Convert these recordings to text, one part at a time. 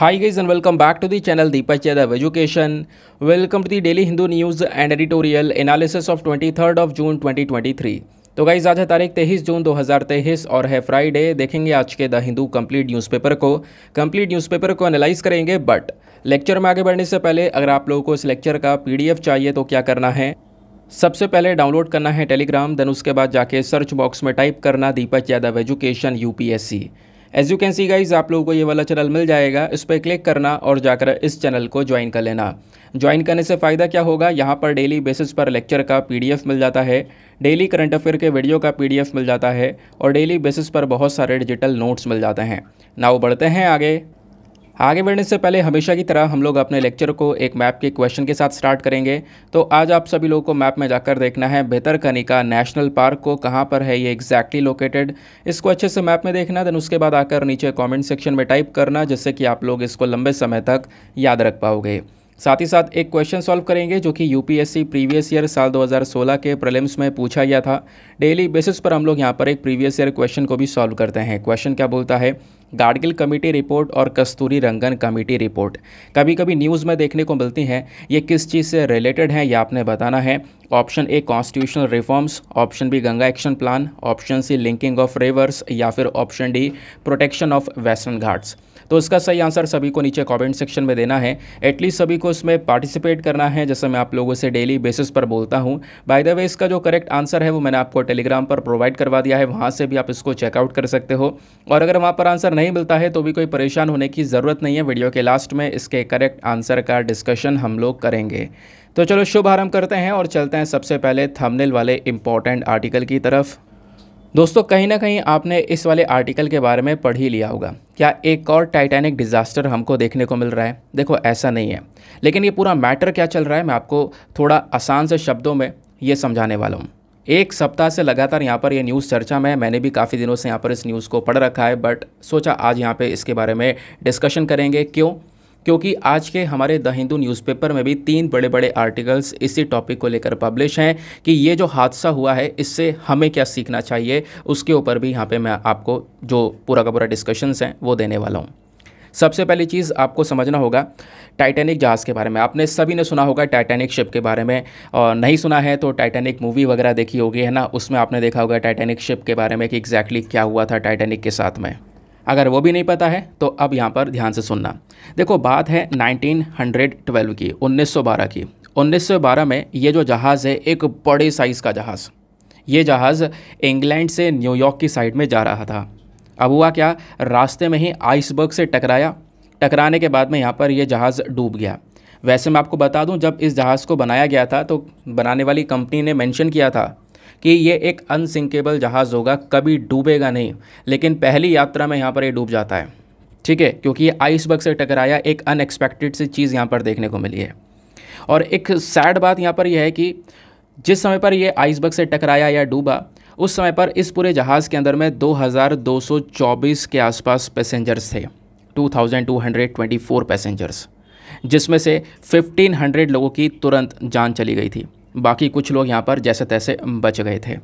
Hi guys and welcome back to the channel Deepak Yadav Education. Welcome to the Daily Hindu News and Editorial Analysis of 23rd of June 2023. तो guys आज है तारीख तेईस जून 2023 और है Friday देखेंगे आज के द हिंदू कंप्लीट न्यूज़पेपर को कंप्लीट न्यूज़पेपर को एनालाइज करेंगे बट लेक्चर में आगे बढ़ने से पहले अगर आप लोगों को इस लेक्चर का पीडीएफ चाहिए तो क्या करना है सबसे पहले डाउनलोड करना है टेलीग्राम देन उसके बाद जाके सर्च बॉक्स में टाइप करना Deepak Yadav education see as you can see guys आप लोगों को ये वाला चैनल मिल जाएगा इस पर क्लिक करना और जाकर इस चैनल को ज्वाइन कर लेना ज्वाइन करने से फ़ायदा क्या होगा यहाँ पर डेली बेसिस पर लेक्चर का पीडीएफ मिल जाता है डेली करंट अफेयर के वीडियो का पीडीएफ मिल जाता है और डेली बेसिस पर बहुत सारे डिजिटल नोट्स मिल जाते हैं नाव बढ़ते हैं आगे आगे बढ़ने से पहले हमेशा की तरह हम लोग अपने लेक्चर को एक मैप के क्वेश्चन के साथ स्टार्ट करेंगे तो आज आप सभी लोगों को मैप में जाकर देखना है कनिका नेशनल पार्क को कहाँ पर है ये एग्जैक्टली लोकेटेड इसको अच्छे से मैप में देखना देन उसके बाद आकर नीचे कॉमेंट सेक्शन में टाइप करना जिससे कि आप लोग इसको लंबे समय तक याद रख पाओगे साथ ही साथ एक क्वेश्चन सॉल्व करेंगे जो कि यूपीएससी प्रीवियस ईयर साल 2016 के प्रलिम्स में पूछा गया था डेली बेसिस पर हम लोग यहाँ पर एक प्रीवियस ईयर क्वेश्चन को भी सॉल्व करते हैं क्वेश्चन क्या बोलता है गाडगिल कमेटी रिपोर्ट और कस्तूरी रंगन कमेटी रिपोर्ट कभी कभी न्यूज़ में देखने को मिलती हैं ये किस चीज़ से रिलेटेड हैं ये आपने बताना है option A constitutional reforms option B Ganga action plan option C linking of rivers या फिर option D protection of western Ghats तो उसका सही आंसर सभी को नीचे कॉमेंट सेक्शन में देना है एटलीस्ट सभी को इसमें पार्टिसिपेट करना है जैसे मैं आप लोगों से डेली बेसिस पर बोलता हूँ बाय द वे इसका जो करेक्ट आंसर है वो मैंने आपको टेलीग्राम पर प्रोवाइड करवा दिया है वहाँ से भी आप इसको चेकआउट कर सकते हो और अगर वहाँ पर आंसर नहीं मिलता है तो भी कोई परेशान होने की ज़रूरत नहीं है वीडियो के लास्ट में इसके करेक्ट आंसर का डिस्कशन हम लोग करेंगे तो चलो शुभ आरम्भ करते हैं और चलते हैं सबसे पहले थंबनेल वाले इंपॉर्टेंट आर्टिकल की तरफ दोस्तों कहीं ना कहीं आपने इस वाले आर्टिकल के बारे में पढ़ ही लिया होगा क्या एक और टाइटैनिक डिज़ास्टर हमको देखने को मिल रहा है देखो ऐसा नहीं है लेकिन ये पूरा मैटर क्या चल रहा है मैं आपको थोड़ा आसान से शब्दों में ये समझाने वाला हूँ एक सप्ताह से लगातार यहाँ पर ये न्यूज़ चर्चा में है मैंने भी काफ़ी दिनों से यहाँ पर इस न्यूज़ को पढ़ रखा है बट सोचा आज यहाँ पे इसके बारे में डिस्कशन करेंगे क्यों क्योंकि आज के हमारे द हिंदू न्यूज़पेपर में भी तीन बड़े बड़े आर्टिकल्स इसी टॉपिक को लेकर पब्लिश हैं कि ये जो हादसा हुआ है इससे हमें क्या सीखना चाहिए उसके ऊपर भी यहाँ पे मैं आपको जो पूरा का पूरा डिस्कशंस हैं वो देने वाला हूँ सबसे पहली चीज़ आपको समझना होगा टाइटैनिक जहाज़ के बारे में आपने सभी ने सुना होगा टाइटैनिक शिप के बारे में और नहीं सुना है तो टाइटैनिक मूवी वगैरह देखी होगी है ना उसमें आपने देखा होगा टाइटैनिक शिप के बारे में कि एग्जैक्टली exactly क्या हुआ था टाइटैनिक के साथ में अगर वो भी नहीं पता है तो अब यहाँ पर ध्यान से सुनना देखो बात है 1912 की 1912 की 1912 में ये जो जहाज़ है एक बड़े साइज़ का जहाज़ ये जहाज़ इंग्लैंड से न्यूयॉर्क की साइड में जा रहा था अब हुआ क्या रास्ते में ही आइसबर्ग से टकराया टकराने के बाद में यहाँ पर यह जहाज़ डूब गया वैसे मैं आपको बता दूं जब इस जहाज़ को बनाया गया था तो बनाने वाली कंपनी ने मेंशन किया था कि ये एक अनसिंकेबल जहाज़ होगा कभी डूबेगा नहीं लेकिन पहली यात्रा में यहाँ पर ये डूब जाता है ठीक है क्योंकि ये आइसबर्ग से टकराया एक अनएक्सपेक्टेड सी चीज़ यहाँ पर देखने को मिली है और एक सैड बात यहाँ पर यह है कि जिस समय पर ये आइसबर्ग से टकराया या डूबा उस समय पर इस पूरे जहाज़ के अंदर में 2224 के आसपास पैसेंजर्स थे 2224 पैसेंजर्स जिसमें से 1500 लोगों की तुरंत जान चली गई थी बाकी कुछ लोग यहाँ पर जैसे तैसे बच गए थे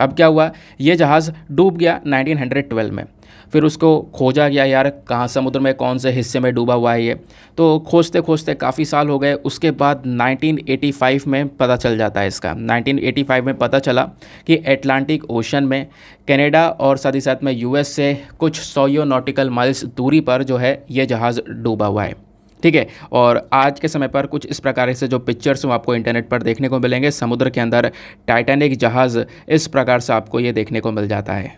अब क्या हुआ ये जहाज़ डूब गया 1912 में फिर उसको खोजा गया यार कहाँ समुद्र में कौन से हिस्से में डूबा हुआ है ये तो खोजते खोजते काफ़ी साल हो गए उसके बाद 1985 में पता चल जाता है इसका 1985 में पता चला कि एटलांटिक ओशन में कनाडा और साथ ही साथ में यूएस से कुछ सौ नॉटिकल माइल्स दूरी पर जो है ये जहाज़ डूबा हुआ है ठीक है और आज के समय पर कुछ इस प्रकार से जो पिक्चर्स वो आपको इंटरनेट पर देखने को मिलेंगे समुद्र के अंदर टाइटैनिक जहाज़ इस प्रकार से आपको ये देखने को मिल जाता है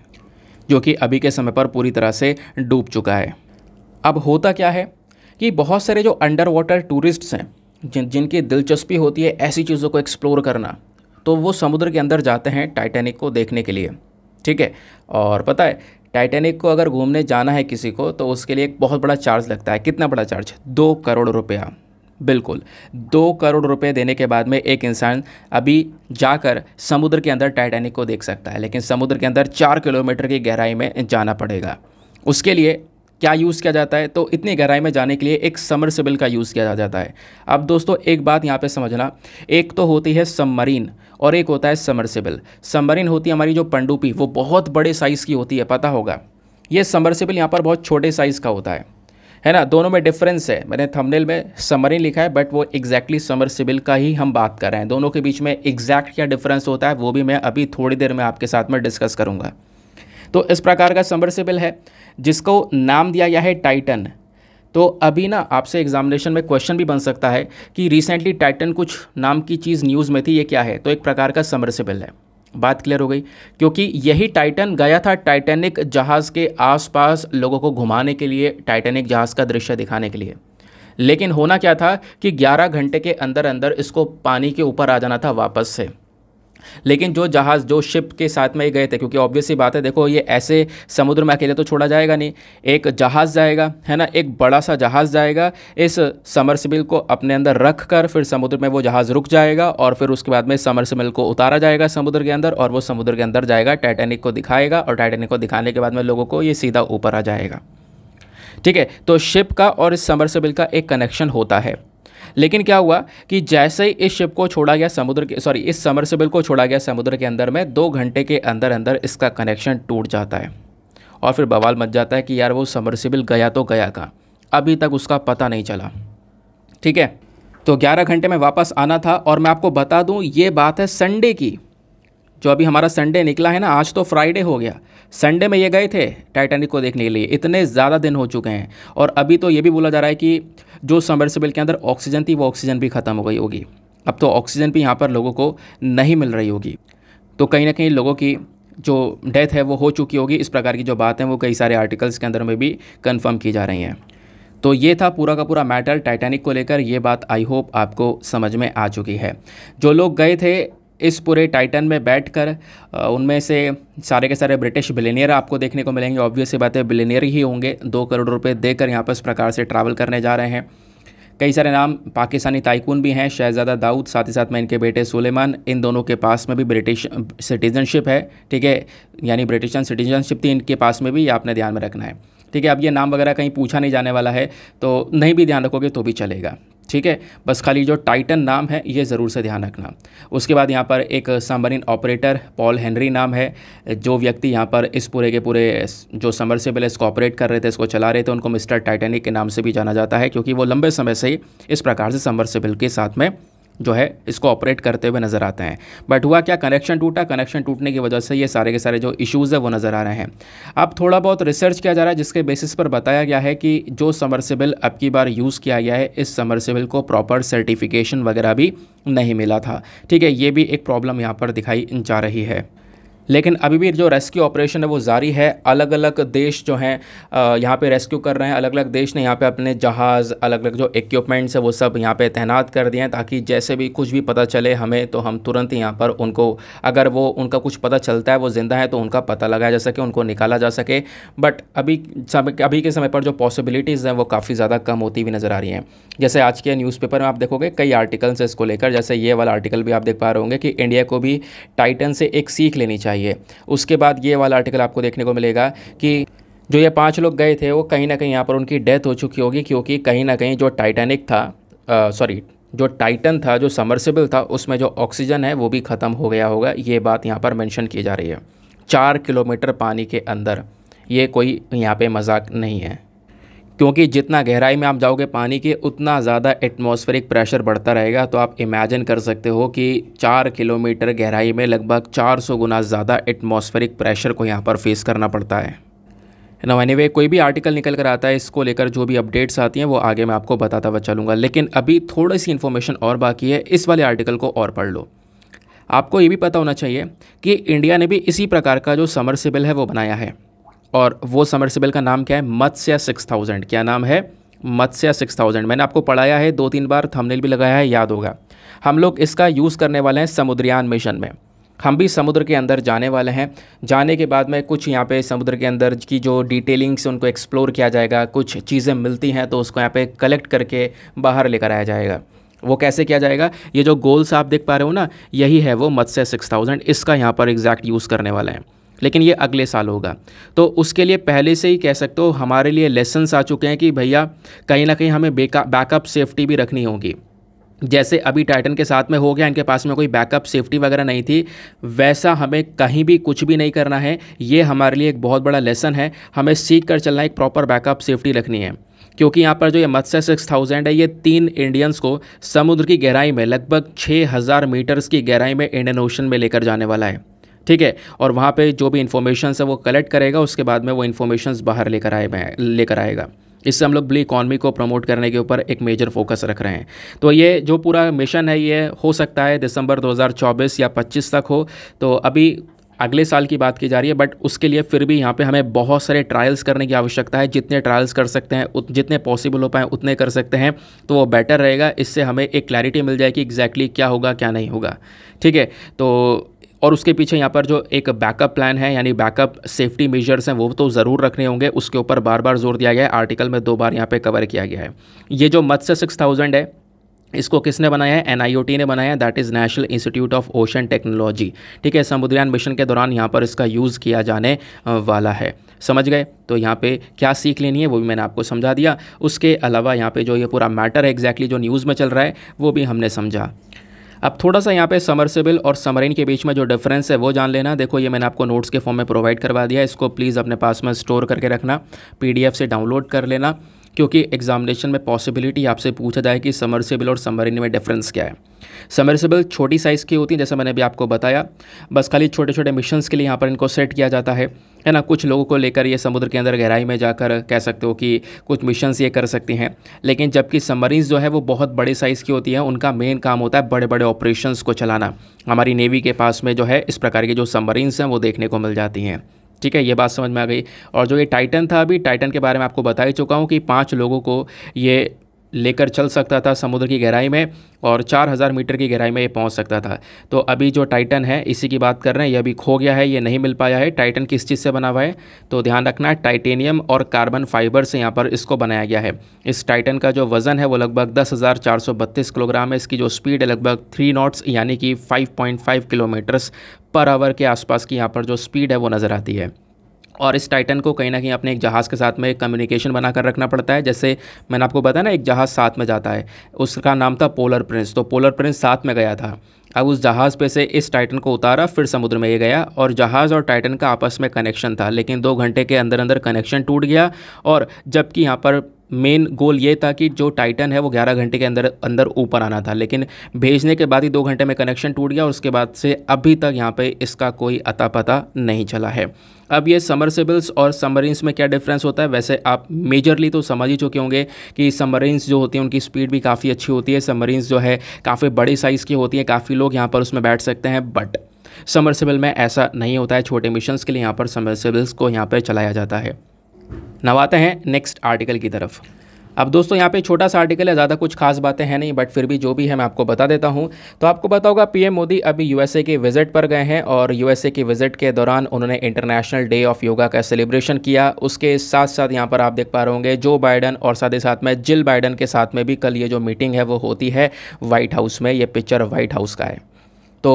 जो कि अभी के समय पर पूरी तरह से डूब चुका है अब होता क्या है कि बहुत सारे जो अंडर वाटर टूरिस्ट्स हैं जिन जिनकी दिलचस्पी होती है ऐसी चीज़ों को एक्सप्लोर करना तो वो समुद्र के अंदर जाते हैं टाइटैनिक को देखने के लिए ठीक है और पता है टाइटैनिक को अगर घूमने जाना है किसी को तो उसके लिए एक बहुत बड़ा चार्ज लगता है कितना बड़ा चार्ज दो करोड़ रुपया बिल्कुल दो करोड़ रुपए देने के बाद में एक इंसान अभी जाकर समुद्र के अंदर टाइटैनिक को देख सकता है लेकिन समुद्र के अंदर चार किलोमीटर की गहराई में जाना पड़ेगा उसके लिए क्या यूज़ किया जाता है तो इतनी गहराई में जाने के लिए एक समरसेबल का यूज़ किया जाता है अब दोस्तों एक बात यहाँ पे समझना एक तो होती है सबमरीन और एक होता है समरसेबल सबमरीन होती है हमारी जो पंडुपी वो बहुत बड़े साइज़ की होती है पता होगा ये समरसेबल यहाँ पर बहुत छोटे साइज़ का होता है है ना दोनों में डिफरेंस है मैंने थंबनेल में समरीन लिखा है बट वो एग्जैक्टली सिबिल का ही हम बात कर रहे हैं दोनों के बीच में एग्जैक्ट क्या डिफरेंस होता है वो भी मैं अभी थोड़ी देर में आपके साथ में डिस्कस करूँगा तो इस प्रकार का समरसेबल है जिसको नाम दिया गया है टाइटन तो अभी ना आपसे एग्जामिनेशन में क्वेश्चन भी बन सकता है कि रिसेंटली टाइटन कुछ नाम की चीज़ न्यूज़ में थी ये क्या है तो एक प्रकार का समरसेबल है बात क्लियर हो गई क्योंकि यही टाइटन गया था टाइटैनिक जहाज़ के आसपास लोगों को घुमाने के लिए टाइटैनिक जहाज़ का दृश्य दिखाने के लिए लेकिन होना क्या था कि 11 घंटे के अंदर अंदर इसको पानी के ऊपर आ जाना था वापस से लेकिन जो जहाज़ जो शिप के साथ में ही गए थे क्योंकि ऑब्वियस ही बात है देखो ये ऐसे समुद्र में अकेले तो छोड़ा जाएगा नहीं एक जहाज़ जाएगा है ना एक बड़ा सा जहाज़ जाएगा इस समरसिबिल को अपने अंदर रख कर फिर समुद्र में वो जहाज़ रुक जाएगा और फिर उसके बाद में समरसिबिल को उतारा जाएगा समुद्र के अंदर और वो समुद्र के अंदर जाएगा टाइटेनिक को दिखाएगा और टाइटेनिक को दिखाने के बाद में लोगों को ये सीधा ऊपर आ जाएगा ठीक है तो शिप का और इस समरसेबिल का एक कनेक्शन होता है लेकिन क्या हुआ कि जैसे ही इस शिप को छोड़ा गया समुद्र के सॉरी इस समरसेबल को छोड़ा गया समुद्र के अंदर में दो घंटे के अंदर अंदर इसका कनेक्शन टूट जाता है और फिर बवाल मच जाता है कि यार वो समरसेबल गया तो गया था अभी तक उसका पता नहीं चला ठीक है तो 11 घंटे में वापस आना था और मैं आपको बता दूं ये बात है संडे की जो अभी हमारा संडे निकला है ना आज तो फ्राइडे हो गया संडे में ये गए थे टाइटैनिक को देखने के लिए इतने ज़्यादा दिन हो चुके हैं और अभी तो ये भी बोला जा रहा है कि जो समरसेबल के अंदर ऑक्सीजन थी वो ऑक्सीजन भी ख़त्म हो गई होगी अब तो ऑक्सीजन भी यहाँ पर लोगों को नहीं मिल रही होगी तो कहीं ना कहीं लोगों की जो डेथ है वो हो चुकी होगी इस प्रकार की जो बात है वो कई सारे आर्टिकल्स के अंदर में भी कन्फर्म की जा रही हैं तो ये था पूरा का पूरा मैटर टाइटैनिक को लेकर ये बात आई होप आपको समझ में आ चुकी है जो लोग गए थे इस पूरे टाइटन में बैठकर उनमें से सारे के सारे ब्रिटिश बिलेनियर आपको देखने को मिलेंगे ऑब्वियस सी बात है बिलेनियर ही होंगे दो करोड़ रुपए देकर यहाँ पर इस प्रकार से ट्रैवल करने जा रहे हैं कई सारे नाम पाकिस्तानी ताइकून भी हैं शहजादा दाऊद साथ ही साथ में इनके बेटे सुलेमान इन दोनों के पास में भी ब्रिटिश सिटीज़नशिप है ठीक है यानी ब्रिटिशन सिटीज़नशिप थी इनके पास में भी आपने ध्यान में रखना है ठीक है अब ये नाम वगैरह कहीं पूछा नहीं जाने वाला है तो नहीं भी ध्यान रखोगे तो भी चलेगा ठीक है बस खाली जो टाइटन नाम है ये ज़रूर से ध्यान रखना उसके बाद यहाँ पर एक सामरिन ऑपरेटर पॉल हेनरी नाम है जो व्यक्ति यहाँ पर इस पूरे के पूरे जो पहले इसको ऑपरेट कर रहे थे इसको चला रहे थे उनको मिस्टर टाइटेनिक के नाम से भी जाना जाता है क्योंकि वो लंबे समय से इस प्रकार से समरसेबल के साथ में जो है इसको ऑपरेट करते हुए नज़र आते हैं बट हुआ क्या कनेक्शन टूटा कनेक्शन टूटने की वजह से ये सारे के सारे जो इश्यूज़ है वो नज़र आ रहे हैं अब थोड़ा बहुत रिसर्च किया जा रहा है जिसके बेसिस पर बताया गया है कि जो समरसेबल अब की बार यूज़ किया गया है इस समरसेबल को प्रॉपर सर्टिफिकेशन वगैरह भी नहीं मिला था ठीक है ये भी एक प्रॉब्लम यहाँ पर दिखाई जा रही है लेकिन अभी भी जो रेस्क्यू ऑपरेशन है वो जारी है अलग अलग देश जो हैं यहाँ पे रेस्क्यू कर रहे हैं अलग अलग देश ने यहाँ पे अपने जहाज़ अलग अलग जो इक्विपमेंट्स है वो सब यहाँ पे तैनात कर दिए हैं ताकि जैसे भी कुछ भी पता चले हमें तो हम तुरंत यहाँ पर उनको अगर वो उनका कुछ पता चलता है वो ज़िंदा है तो उनका पता लगाया जा सके उनको निकाला जा सके बट अभी समय अभी के समय पर जो पॉसिबिलिटीज़ हैं वो काफ़ी ज़्यादा कम होती हुई नज़र आ रही हैं जैसे आज के न्यूज़पेपर में आप देखोगे कई आर्टिकल्स इसको लेकर जैसे ये वाला आर्टिकल भी आप देख पा रहे होंगे कि इंडिया को भी टाइटन से एक सीख लेनी चाहिए चाहिए उसके बाद ये वाला आर्टिकल आपको देखने को मिलेगा कि जो ये पाँच लोग गए थे वो कहीं ना कहीं यहाँ पर उनकी डेथ हो चुकी होगी क्योंकि कहीं ना कहीं जो टाइटैनिक था सॉरी जो टाइटन था जो समर्सिबल था उसमें जो ऑक्सीजन है वो भी ख़त्म हो गया होगा ये बात यहाँ पर मेंशन की जा रही है चार किलोमीटर पानी के अंदर ये कोई यहाँ पे मजाक नहीं है क्योंकि जितना गहराई में आप जाओगे पानी के उतना ज़्यादा एटमॉस्फेरिक प्रेशर बढ़ता रहेगा तो आप इमेजिन कर सकते हो कि चार किलोमीटर गहराई में लगभग 400 गुना ज़्यादा एटमॉस्फेरिक प्रेशर को यहाँ पर फेस करना पड़ता है ना एनी anyway, कोई भी आर्टिकल निकल कर आता है इसको लेकर जो भी अपडेट्स आती हैं वो आगे मैं आपको बताता हुआ चलूँगा लेकिन अभी थोड़ी सी इन्फॉर्मेशन और बाकी है इस वाले आर्टिकल को और पढ़ लो आपको ये भी पता होना चाहिए कि इंडिया ने भी इसी प्रकार का जो समर सिबिल है वो बनाया है और वो समरसिबल का नाम क्या है मत्स्या सिक्स थाउजेंड क्या नाम है मत्स्या सिक्स थाउजेंड मैंने आपको पढ़ाया है दो तीन बार थंबनेल भी लगाया है याद होगा हम लोग इसका यूज़ करने वाले हैं समुद्रयान मिशन में हम भी समुद्र के अंदर जाने वाले हैं जाने के बाद में कुछ यहाँ पे समुद्र के अंदर की जो डिटेलिंग्स उनको एक्सप्लोर किया जाएगा कुछ चीज़ें मिलती हैं तो उसको यहाँ पे कलेक्ट करके बाहर लेकर आया जाएगा वो कैसे किया जाएगा ये जो गोल्स आप देख पा रहे हो ना यही है वो मत्स्य सिक्स थाउजेंड इसका यहाँ पर एग्जैक्ट यूज़ करने वाले हैं लेकिन ये अगले साल होगा तो उसके लिए पहले से ही कह सकते हो हमारे लिए लेसन्स आ चुके हैं कि भैया कहीं ना कहीं हमें बैकअप सेफ्टी भी रखनी होगी जैसे अभी टाइटन के साथ में हो गया इनके पास में कोई बैकअप सेफ्टी वगैरह नहीं थी वैसा हमें कहीं भी कुछ भी नहीं करना है ये हमारे लिए एक बहुत बड़ा लेसन है हमें सीख कर चलना एक प्रॉपर बैकअप सेफ्टी रखनी है क्योंकि यहाँ पर जो ये मत्स्य सिक्स थाउजेंड है ये तीन इंडियंस को समुद्र की गहराई में लगभग छः हज़ार मीटर्स की गहराई में इंडियन ओशन में लेकर जाने वाला है ठीक है और वहाँ पे जो भी इन्फॉर्मेशन है वो कलेक्ट करेगा उसके बाद में वो इन्फॉर्मेशन बाहर लेकर आए लेकर आएगा इससे हम लोग ब्लू इकॉनमी को प्रमोट करने के ऊपर एक मेजर फोकस रख रहे हैं तो ये जो पूरा मिशन है ये हो सकता है दिसंबर 2024 या 25 तक हो तो अभी अगले साल की बात की जा रही है बट उसके लिए फिर भी यहाँ पे हमें बहुत सारे ट्रायल्स करने की आवश्यकता है जितने ट्रायल्स कर सकते हैं जितने पॉसिबल हो पाए उतने कर सकते हैं तो वो बेटर रहेगा इससे हमें एक क्लैरिटी मिल जाएगी एग्जैक्टली exactly क्या होगा क्या नहीं होगा ठीक है तो और उसके पीछे यहाँ पर जो एक बैकअप प्लान है यानी बैकअप सेफ्टी मेजर्स हैं वो तो ज़रूर रखने होंगे उसके ऊपर बार बार जोर दिया गया है आर्टिकल में दो बार यहाँ पर कवर किया गया है ये जो मत्स्य सिक्स थाउजेंड है इसको किसने बनाया है एनआईओटी ने बनाया है that is National Institute of Ocean Technology ठीक है समुद्रयान मिशन के दौरान यहाँ पर इसका यूज़ किया जाने वाला है समझ गए तो यहाँ पे क्या सीख लेनी है वो भी मैंने आपको समझा दिया उसके अलावा यहाँ पे जो ये पूरा मैटर है एग्जैक्टली exactly जो न्यूज़ में चल रहा है वो भी हमने समझा अब थोड़ा सा यहाँ पे समरसेबल और समरिन के बीच में जो डिफरेंस है वो जान लेना देखो ये मैंने आपको नोट्स के फॉर्म में प्रोवाइड करवा दिया इसको प्लीज़ अपने पास में स्टोर करके रखना पी से डाउनलोड कर लेना क्योंकि एग्जामिनेशन में पॉसिबिलिटी आपसे पूछा जाए कि समरसेबल और समरीन में डिफरेंस क्या है समरसेबल छोटी साइज़ की होती है जैसा मैंने अभी आपको बताया बस खाली छोटे छोटे मिशंस के लिए यहाँ पर इनको सेट किया जाता है है ना कुछ लोगों को लेकर ये समुद्र के अंदर गहराई में जाकर कह सकते हो कि कुछ मिशंस ये कर सकती हैं लेकिन जबकि सबमरीन्स जो है वो बहुत बड़े साइज़ की होती हैं उनका मेन काम होता है बड़े बड़े ऑपरेशंस को चलाना हमारी नेवी के पास में जो है इस प्रकार की जो सबमरीन्स हैं वो देखने को मिल जाती हैं ठीक है ये बात समझ में आ गई और जो ये टाइटन था अभी टाइटन के बारे में आपको बता ही चुका हूँ कि पाँच लोगों को ये लेकर चल सकता था समुद्र की गहराई में और 4000 मीटर की गहराई में ये पहुंच सकता था तो अभी जो टाइटन है इसी की बात कर रहे हैं ये अभी खो गया है ये नहीं मिल पाया है टाइटन किस चीज़ से बना हुआ है तो ध्यान रखना है टाइटेनियम और कार्बन फाइबर से यहाँ पर इसको बनाया गया है इस टाइटन का जो वज़न है वो लगभग दस किलोग्राम है इसकी जो स्पीड है लगभग थ्री नॉट्स यानी कि five point kilometres per hour के आसपास की यहाँ पर जो स्पीड है वो नज़र आती है और इस टाइटन को कहीं ना कहीं अपने एक जहाज़ के साथ में कम्युनिकेशन बनाकर रखना पड़ता है जैसे मैंने आपको बताया ना एक जहाज़ साथ में जाता है उसका नाम था पोलर प्रिंस तो पोलर प्रिंस साथ में गया था अब उस जहाज़ पे से इस टाइटन को उतारा फिर समुद्र में ये गया और जहाज़ और टाइटन का आपस में कनेक्शन था लेकिन दो घंटे के अंदर अंदर कनेक्शन टूट गया और जबकि यहाँ पर मेन गोल ये था कि जो टाइटन है वो ग्यारह घंटे के अंदर अंदर ऊपर आना था लेकिन भेजने के बाद ही दो घंटे में कनेक्शन टूट गया और उसके बाद से अभी तक यहाँ पे इसका कोई अता पता नहीं चला है अब ये समरसेबल्स और सबमरीन्स में क्या डिफरेंस होता है वैसे आप मेजरली तो समझ ही चुके होंगे कि सबमरीन्स जो होती हैं उनकी स्पीड भी काफ़ी अच्छी होती है सबमरीन्स जो है काफ़ी बड़ी साइज़ की होती हैं काफ़ी लोग यहाँ पर उसमें बैठ सकते हैं बट समरसेबल में ऐसा नहीं होता है छोटे मिशंस के लिए यहाँ पर समरसेबल्स को यहाँ पर चलाया जाता है नवाते हैं नेक्स्ट आर्टिकल की तरफ अब दोस्तों यहाँ पे छोटा सा आर्टिकल है ज़्यादा कुछ खास बातें हैं नहीं बट फिर भी जो भी है मैं आपको बता देता हूँ तो आपको पता होगा पीएम मोदी अभी यूएसए के विजिट पर गए हैं और यूएसए के विजिट के दौरान उन्होंने इंटरनेशनल डे ऑफ योगा का सेलिब्रेशन किया उसके साथ साथ यहाँ पर आप देख पा रहे होंगे जो बाइडन और साथ ही साथ में जिल बाइडन के साथ में भी कल ये जो मीटिंग है वो होती है वाइट हाउस में ये पिक्चर वाइट हाउस का है तो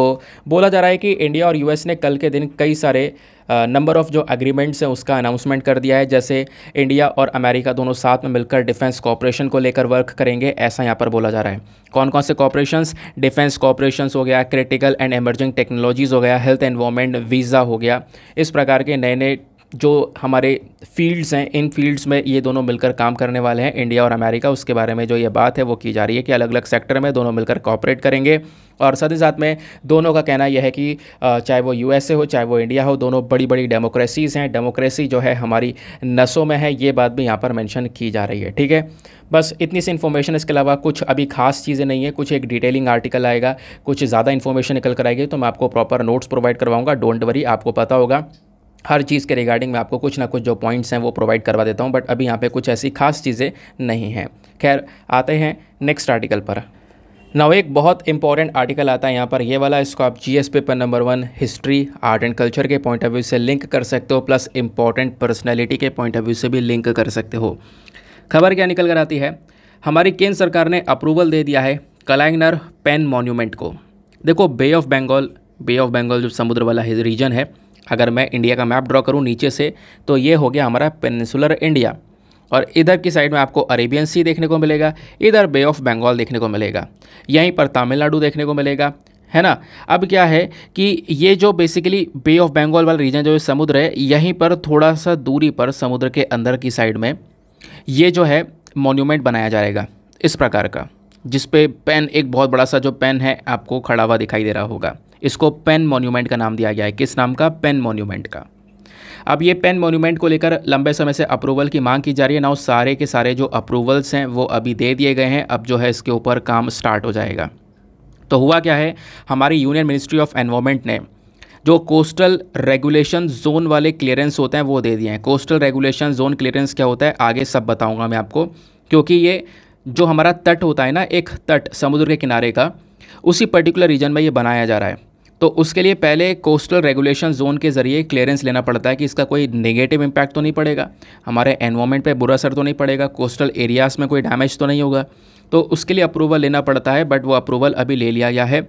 बोला जा रहा है कि इंडिया और यूएस ने कल के दिन कई सारे नंबर ऑफ़ जो एग्रीमेंट्स हैं उसका अनाउंसमेंट कर दिया है जैसे इंडिया और अमेरिका दोनों साथ में मिलकर डिफेंस कॉपरेशन को लेकर वर्क करेंगे ऐसा यहाँ पर बोला जा रहा है कौन कौन से कॉपरेशन डिफेंस कॉपरेशन हो गया क्रिटिकल एंड एमर्जिंग टेक्नोलॉजीज़ हो गया हेल्थ एनवायरमेंट वीज़ा हो गया इस प्रकार के नए नए जो हमारे फील्ड्स हैं इन फील्ड्स में ये दोनों मिलकर काम करने वाले हैं इंडिया और अमेरिका उसके बारे में जो ये बात है वो की जा रही है कि अलग अलग सेक्टर में दोनों मिलकर कॉपरेट करेंगे और साथ ही साथ में दोनों का कहना यह है कि चाहे वो यूएसए हो चाहे वो इंडिया हो दोनों बड़ी बड़ी डेमोक्रेसीज़ हैं डेमोक्रेसी जो है हमारी नसों में है ये बात भी यहाँ पर मैंशन की जा रही है ठीक है बस इतनी सी इन्फॉर्मेशन इसके अलावा कुछ अभी खास चीज़ें नहीं है कुछ एक डिटेलिंग आर्टिकल आएगा कुछ ज़्यादा इन्फॉर्मेशन निकल कर आएगी तो मैं आपको प्रॉपर नोट्स प्रोवाइड करवाऊँगा डोंट वरी आपको पता होगा हर चीज़ के रिगार्डिंग मैं आपको कुछ ना कुछ जो पॉइंट्स हैं वो प्रोवाइड करवा देता हूँ बट अभी यहाँ पे कुछ ऐसी खास चीज़ें नहीं हैं खैर आते हैं नेक्स्ट आर्टिकल पर नव एक बहुत इंपॉर्टेंट आर्टिकल आता है यहाँ पर ये वाला इसको आप G paper number one history art and culture के पॉइंट ऑफ व्यू से लिंक कर सकते हो प्लस इंपॉर्टेंट पर्सनैलिटी के पॉइंट ऑफ व्यू से भी लिंक कर सकते हो खबर क्या निकल कर आती है हमारी केंद्र सरकार ने अप्रूवल दे दिया है कलाइंगनर पेन मोन्यूमेंट को देखो Bay of Bengal Bay of Bengal जो समुद्र वाला रीजन है अगर मैं इंडिया का मैप ड्रॉ करूँ नीचे से तो ये हो गया हमारा पेनिसुलर इंडिया और इधर की साइड में आपको अरेबियन सी देखने को मिलेगा इधर बे ऑफ बंगाल देखने को मिलेगा यहीं पर तमिलनाडु देखने को मिलेगा है ना अब क्या है कि ये जो बेसिकली बे ऑफ बंगाल वाला रीजन जो समुद्र है यहीं पर थोड़ा सा दूरी पर समुद्र के अंदर की साइड में ये जो है मोन्यूमेंट बनाया जाएगा इस प्रकार का जिस पेन एक बहुत बड़ा सा जो पेन है आपको खड़ा हुआ दिखाई दे रहा होगा इसको पेन मोन्यूमेंट का नाम दिया गया है किस नाम का पेन मोन्यूमेंट का अब ये पेन मोन्यूमेंट को लेकर लंबे समय से अप्रूवल की मांग की जा रही है ना सारे के सारे जो अप्रूवल्स हैं वो अभी दे दिए गए हैं अब जो है इसके ऊपर काम स्टार्ट हो जाएगा तो हुआ क्या है हमारी यूनियन मिनिस्ट्री ऑफ एनवायरमेंट ने जो कोस्टल रेगुलेशन जोन वाले क्लियरेंस होते हैं वो दे दिए हैं कोस्टल रेगुलेशन जोन क्लियरेंस क्या होता है आगे सब बताऊंगा मैं आपको क्योंकि ये जो हमारा तट होता है ना एक तट समुद्र के किनारे का उसी पर्टिकुलर रीजन में ये बनाया जा रहा है तो उसके लिए पहले कोस्टल रेगुलेशन जोन के ज़रिए क्लियरेंस लेना पड़ता है कि इसका कोई नेगेटिव इम्पैक्ट तो नहीं पड़ेगा हमारे एनवायरमेंट पे बुरा असर तो नहीं पड़ेगा कोस्टल एरियाज़ में कोई डैमेज तो नहीं होगा तो उसके लिए अप्रूवल लेना पड़ता है बट वो अप्रूवल अभी ले लिया गया है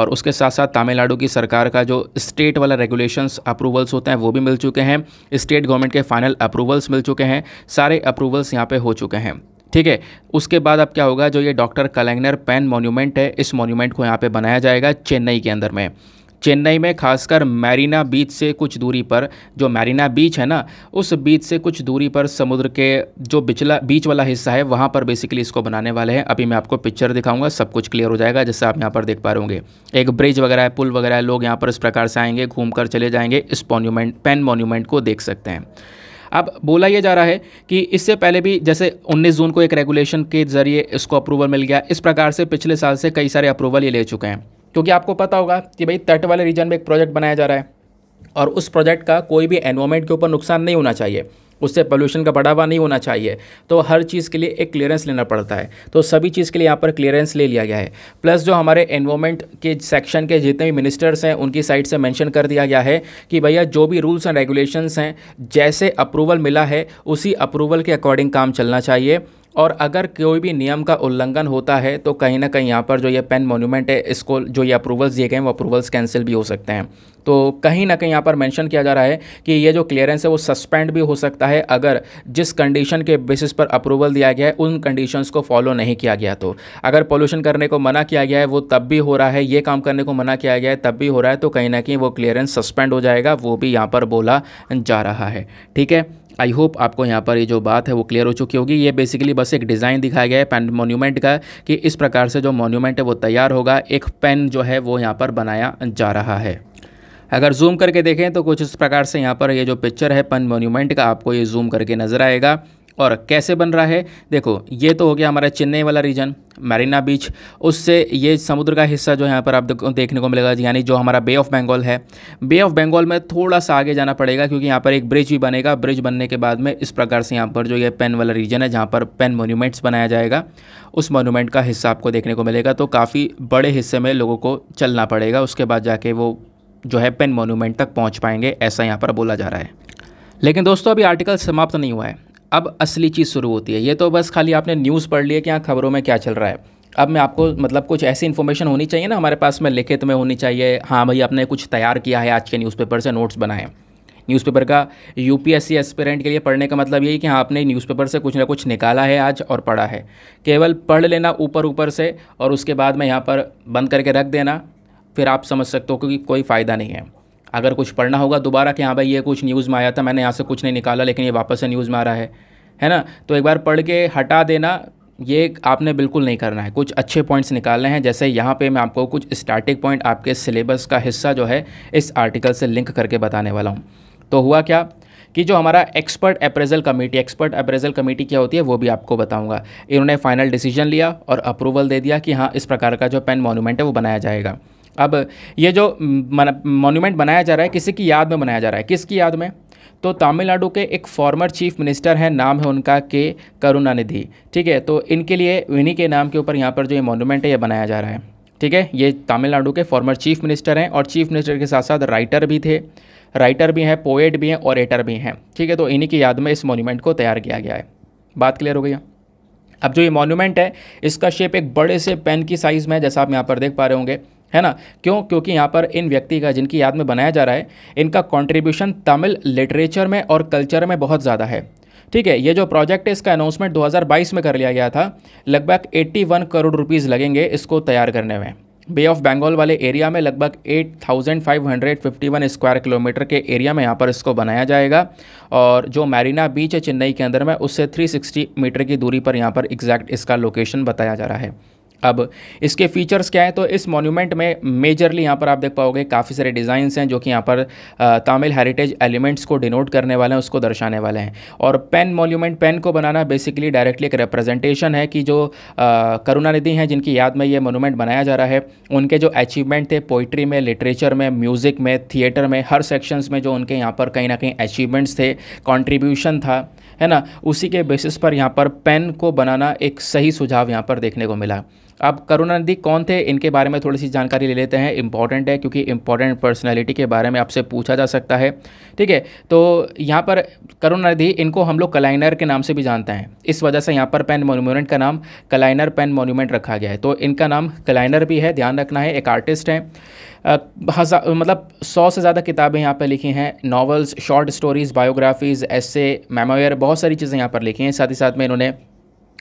और उसके साथ साथ तमिलनाडु की सरकार का जो स्टेट वाला रेगुलेशंस अप्रूवल्स होते हैं वो भी मिल चुके हैं स्टेट गवर्नमेंट के फाइनल अप्रूवल्स मिल चुके हैं सारे अप्रूवल्स यहाँ पर हो चुके हैं ठीक है उसके बाद अब क्या होगा जो ये डॉक्टर कलेंगनर पेन मोन्यूमेंट है इस मोन्यूमेंट को यहाँ पे बनाया जाएगा चेन्नई के अंदर में चेन्नई में खासकर मैरीना बीच से कुछ दूरी पर जो मैरीना बीच है ना उस बीच से कुछ दूरी पर समुद्र के जो बिचला बीच वाला हिस्सा है वहाँ पर बेसिकली इसको बनाने वाले हैं अभी मैं आपको पिक्चर दिखाऊंगा सब कुछ क्लियर हो जाएगा जैसे आप यहाँ पर देख पा रहे एक ब्रिज वगैरह है पुल वगैरह लोग यहाँ पर इस प्रकार से आएंगे घूम चले जाएंगे इस मोन्यूमेंट पेन मोन्यूमेंट को देख सकते हैं अब बोला यह जा रहा है कि इससे पहले भी जैसे 19 जून को एक रेगुलेशन के ज़रिए इसको अप्रूवल मिल गया इस प्रकार से पिछले साल से कई सारे अप्रूवल ये ले चुके हैं क्योंकि आपको पता होगा कि भाई तट वाले रीजन में एक प्रोजेक्ट बनाया जा रहा है और उस प्रोजेक्ट का कोई भी एनवायरमेंट के ऊपर नुकसान नहीं होना चाहिए उससे पोल्यूशन का बढ़ावा नहीं होना चाहिए तो हर चीज़ के लिए एक क्लियरेंस लेना पड़ता है तो सभी चीज़ के लिए यहाँ पर क्लियरेंस ले लिया गया है प्लस जो हमारे एनवायरमेंट के सेक्शन के जितने भी मिनिस्टर्स हैं उनकी साइड से मैंशन कर दिया गया है कि भैया जो भी रूल्स एंड रेगुलेशंस हैं जैसे अप्रूवल मिला है उसी अप्रूवल के अकॉर्डिंग काम चलना चाहिए और अगर कोई भी नियम का उल्लंघन होता है तो कहीं ना कहीं यहाँ पर जो ये पेन मोन्यूमेंट है इसको जो ये अप्रूवल्स दिए गए हैं वो अप्रूवल्स कैंसिल भी हो सकते हैं तो कहीं ना कहीं यहाँ पर मेंशन किया जा रहा है कि ये जो क्लियरेंस है वो सस्पेंड भी हो सकता है अगर जिस कंडीशन के बेसिस पर अप्रूवल दिया गया है उन कंडीशंस को फॉलो नहीं किया गया तो अगर पोल्यूशन करने को मना किया गया है वो तब भी हो रहा है ये काम करने को मना किया गया है तब भी हो रहा है तो कहीं ना कहीं वो क्लियरेंस सस्पेंड हो जाएगा वो भी यहाँ पर बोला जा रहा है ठीक है आई होप आपको यहाँ पर ये जो बात है वो क्लियर हो चुकी होगी ये बेसिकली बस एक डिज़ाइन दिखाया गया है पेन मोन्यूमेंट का कि इस प्रकार से जो मोन्यूमेंट है वो तैयार होगा एक पेन जो है वो यहाँ पर बनाया जा रहा है अगर जूम करके देखें तो कुछ इस प्रकार से यहाँ पर ये जो पिक्चर है पन मोन्यूमेंट का आपको ये जूम करके नज़र आएगा और कैसे बन रहा है देखो ये तो हो गया हमारा चेन्नई वाला रीजन मैरीना बीच उससे ये समुद्र का हिस्सा जो यहाँ पर आप देखने को मिलेगा यानी जो हमारा बे ऑफ बंगाल है बे ऑफ बंगाल में थोड़ा सा आगे जाना पड़ेगा क्योंकि यहाँ पर एक ब्रिज भी बनेगा ब्रिज बनने के बाद में इस प्रकार से यहाँ पर जो ये पेन वाला रीजन है जहाँ पर पेन मोन्यूमेंट्स बनाया जाएगा उस मोन्यूमेंट का हिस्सा आपको देखने को मिलेगा तो काफ़ी बड़े हिस्से में लोगों को चलना पड़ेगा उसके बाद जाके वो जो है पेन मोन्यूमेंट तक पहुँच पाएंगे ऐसा यहाँ पर बोला जा रहा है लेकिन दोस्तों अभी आर्टिकल समाप्त नहीं हुआ है अब असली चीज़ शुरू होती है ये तो बस खाली आपने न्यूज़ पढ़ लिया कि यहाँ खबरों में क्या चल रहा है अब मैं आपको मतलब कुछ ऐसी इन्फॉर्मेशन होनी चाहिए ना हमारे पास में लिखित में होनी चाहिए हाँ भाई आपने कुछ तैयार किया है आज के न्यूज़पेपर से नोट्स बनाए न्यूज़पेपर का यूपीएससी एस्पिरेंट के लिए पढ़ने का मतलब यही कि हाँ आपने न्यूज़पेपर से कुछ ना कुछ निकाला है आज और पढ़ा है केवल पढ़ लेना ऊपर ऊपर से और उसके बाद में यहाँ पर बंद करके रख देना फिर आप समझ सकते हो क्योंकि कोई फ़ायदा नहीं है अगर कुछ पढ़ना होगा दोबारा कि हाँ भाई ये कुछ न्यूज़ में आया था मैंने यहाँ से कुछ नहीं निकाला लेकिन ये वापस से न्यूज़ में आ रहा है है ना तो एक बार पढ़ के हटा देना ये आपने बिल्कुल नहीं करना है कुछ अच्छे पॉइंट्स निकालने हैं जैसे यहाँ पे मैं आपको कुछ स्टार्टिंग पॉइंट आपके सिलेबस का हिस्सा जो है इस आर्टिकल से लिंक करके बताने वाला हूँ तो हुआ क्या कि जो हमारा expert appraisal committee expert appraisal committee क्या होती है वो भी आपको बताऊंगा इन्होंने फाइनल डिसीजन लिया और अप्रूवल दे दिया कि हाँ इस प्रकार का जो पेन मोनूमेंट है वो बनाया जाएगा अब ये जो मोन्यूमेंट बनाया जा रहा है किसी की याद में बनाया जा रहा है किसकी याद में तो तमिलनाडु के एक फॉर्मर चीफ मिनिस्टर हैं नाम है उनका के करुणानिधि ठीक है तो इनके लिए इन्हीं के नाम के ऊपर यहाँ पर जो ये मोन्यूमेंट है ये बनाया जा रहा है ठीक है ये तमिलनाडु के फॉर्मर चीफ मिनिस्टर हैं और चीफ मिनिस्टर के साथ साथ राइटर भी थे राइटर भी हैं पोएट भी हैं और एटर भी हैं ठीक है तो इन्हीं की याद में इस मोन्यूमेंट को तैयार किया गया है बात क्लियर हो गई अब जो ये मोन्यूमेंट है इसका शेप एक बड़े से पेन की साइज़ में है जैसा आप यहाँ पर देख पा रहे होंगे है ना क्यों क्योंकि यहाँ पर इन व्यक्ति का जिनकी याद में बनाया जा रहा है इनका कंट्रीब्यूशन तमिल लिटरेचर में और कल्चर में बहुत ज़्यादा है ठीक है ये जो प्रोजेक्ट है इसका अनाउंसमेंट 2022 में कर लिया गया था लगभग 81 करोड़ रुपीस लगेंगे इसको तैयार करने में बे ऑफ बंगाल वाले एरिया में लगभग 8,551 स्क्वायर किलोमीटर के एरिया में यहाँ पर इसको बनाया जाएगा और जो मैरीना बीच है चेन्नई के अंदर में उससे 360 मीटर की दूरी पर यहाँ पर एग्जैक्ट इसका लोकेशन बताया जा रहा है अब इसके फीचर्स क्या है तो इस मोन्यूमेंट में मेजरली यहाँ पर आप देख पाओगे काफ़ी सारे डिज़ाइंस हैं जो कि यहाँ पर तमिल हेरिटेज एलिमेंट्स को डिनोट करने वाले हैं उसको दर्शाने वाले हैं और पेन मोन्यूमेंट पेन को बनाना बेसिकली डायरेक्टली एक रिप्रेजेंटेशन है कि जो करुणानिधि हैं जिनकी याद में ये मोनूमेंट बनाया जा रहा है उनके जो अचीवमेंट थे पोइट्री में लिटरेचर में म्यूज़िक में थिएटर में हर सेक्शंस में जो उनके यहाँ पर कहीं ना कहीं अचीवमेंट्स थे कॉन्ट्रीब्यूशन था है ना उसी के बेसिस पर यहाँ पर पेन को बनाना एक सही सुझाव यहाँ पर देखने को मिला अब करुणानिधि कौन थे इनके बारे में थोड़ी सी जानकारी ले लेते हैं इंपॉर्टेंट है क्योंकि इंपॉर्टेंट पर्सनैलिटी के बारे में आपसे पूछा जा सकता है ठीक है तो यहाँ पर करुणा इनको हम लोग कलाइनर के नाम से भी जानते हैं इस वजह से यहाँ पर पेन मोन्यूमेंट का नाम कलाइनर पेन मोन्यूमेंट रखा गया है तो इनका नाम कलाइनर भी है ध्यान रखना है एक आर्टिस्ट हैं हज़ार मतलब सौ से ज़्यादा किताबें यहाँ पर लिखी हैं नॉवल्स शॉर्ट स्टोरीज़ बायोग्राफीज़ ऐसे मेमोयर बहुत सारी चीज़ें यहाँ पर लिखी हैं साथ ही साथ में इन्होंने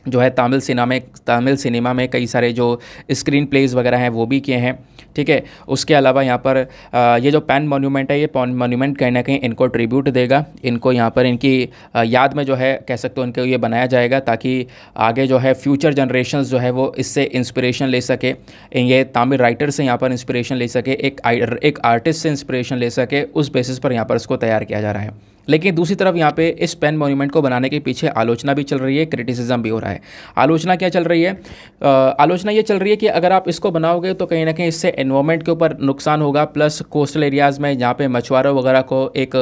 जो है तमिल सिनेमा में तमिल सिनेमा में कई सारे जो स्क्रीन प्लेज वगैरह हैं वो भी किए हैं ठीक है उसके अलावा यहाँ पर आ, ये जो पैन मोन्यूमेंट है ये पैन मोन्यूमेंट कहीं ना कहीं इनको ट्रिब्यूट देगा इनको यहाँ पर इनकी याद में जो है कह सकते हो इनको ये बनाया जाएगा ताकि आगे जो है फ्यूचर जनरेशन जो है वो इससे इंस्पिरेशन ले सके ये तमिल राइटर से यहाँ पर इंस्परेशन ले सके एक एक आर्टिस्ट से इंस्परेशन ले सके उस बेसिस पर यहाँ पर इसको तैयार किया जा रहा है लेकिन दूसरी तरफ यहाँ पे इस पेन मोन्यूमेंट को बनाने के पीछे आलोचना भी चल रही है क्रिटिसिज्म भी हो रहा है आलोचना क्या चल रही है आलोचना ये चल रही है कि अगर आप इसको बनाओगे तो कहीं ना कहीं इससे एनवायरमेंट के ऊपर नुकसान होगा प्लस कोस्टल एरियाज़ में जहाँ पे मछुआरों वगैरह को एक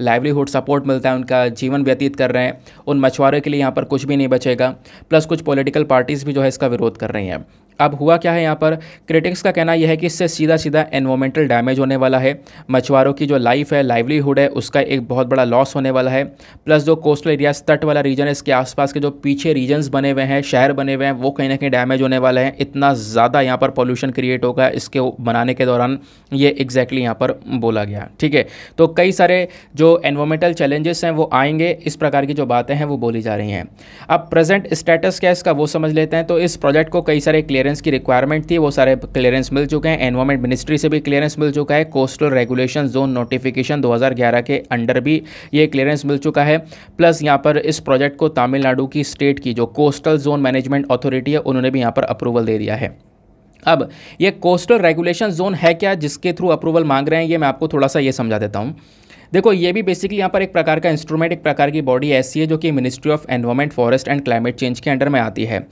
लाइवलीहुड सपोर्ट मिलता है उनका जीवन व्यतीत कर रहे हैं उन मछुआरों के लिए यहाँ पर कुछ भी नहीं बचेगा प्लस कुछ पोलिटिकल पार्टीज़ भी जो है इसका विरोध कर रही हैं अब हुआ क्या है यहाँ पर क्रिटिक्स का कहना यह है कि इससे सीधा सीधा एनवामेंटल डैमेज होने वाला है मछुआरों की जो लाइफ है लाइवलीहुड है उसका एक बहुत बड़ा लॉस होने वाला है प्लस जो कोस्टल एरियाज तट वाला रीजन है इसके आसपास के जो पीछे रीजन्स बने हुए हैं शहर बने हुए हैं वो कहीं ना कहीं डैमेज होने वाले हैं इतना ज़्यादा यहाँ पर पॉल्यूशन क्रिएट होगा इसके बनाने के दौरान ये एग्जैक्टली यहाँ पर बोला गया ठीक है तो कई सारे जो एनवामेंटल चैलेंजेस हैं वो आएंगे इस प्रकार की जो बातें हैं वो बोली जा रही हैं अब प्रेजेंट स्टेटस क्या है इसका वो समझ लेते हैं तो इस प्रोजेक्ट को कई सारे क्लियर क्लियरेंस की रिक्वायरमेंट थी वो सारे क्लियरेंस मिल चुके हैं एनवायरमेंट मिनिस्ट्री से भी क्लियरेंस मिल चुका है कोस्टल रेगुलेशन जोन नोटिफिकेशन 2011 के अंडर भी ये क्लियरेंस मिल चुका है प्लस यहाँ पर इस प्रोजेक्ट को तमिलनाडु की स्टेट की जो कोस्टल जोन मैनेजमेंट अथॉरिटी है उन्होंने भी यहाँ पर अप्रूवल दे दिया है अब ये कोस्टल रेगुलेशन जोन है क्या जिसके थ्रू अप्रूवल मांग रहे हैं ये मैं आपको थोड़ा सा ये समझा देता हूँ देखो ये भी बेसिकली यहाँ पर एक प्रकार का इंस्ट्रूमेंट एक प्रकार की बॉडी ऐसी है जो कि Ministry of Environment Forest and Climate Change के अंडर में आती है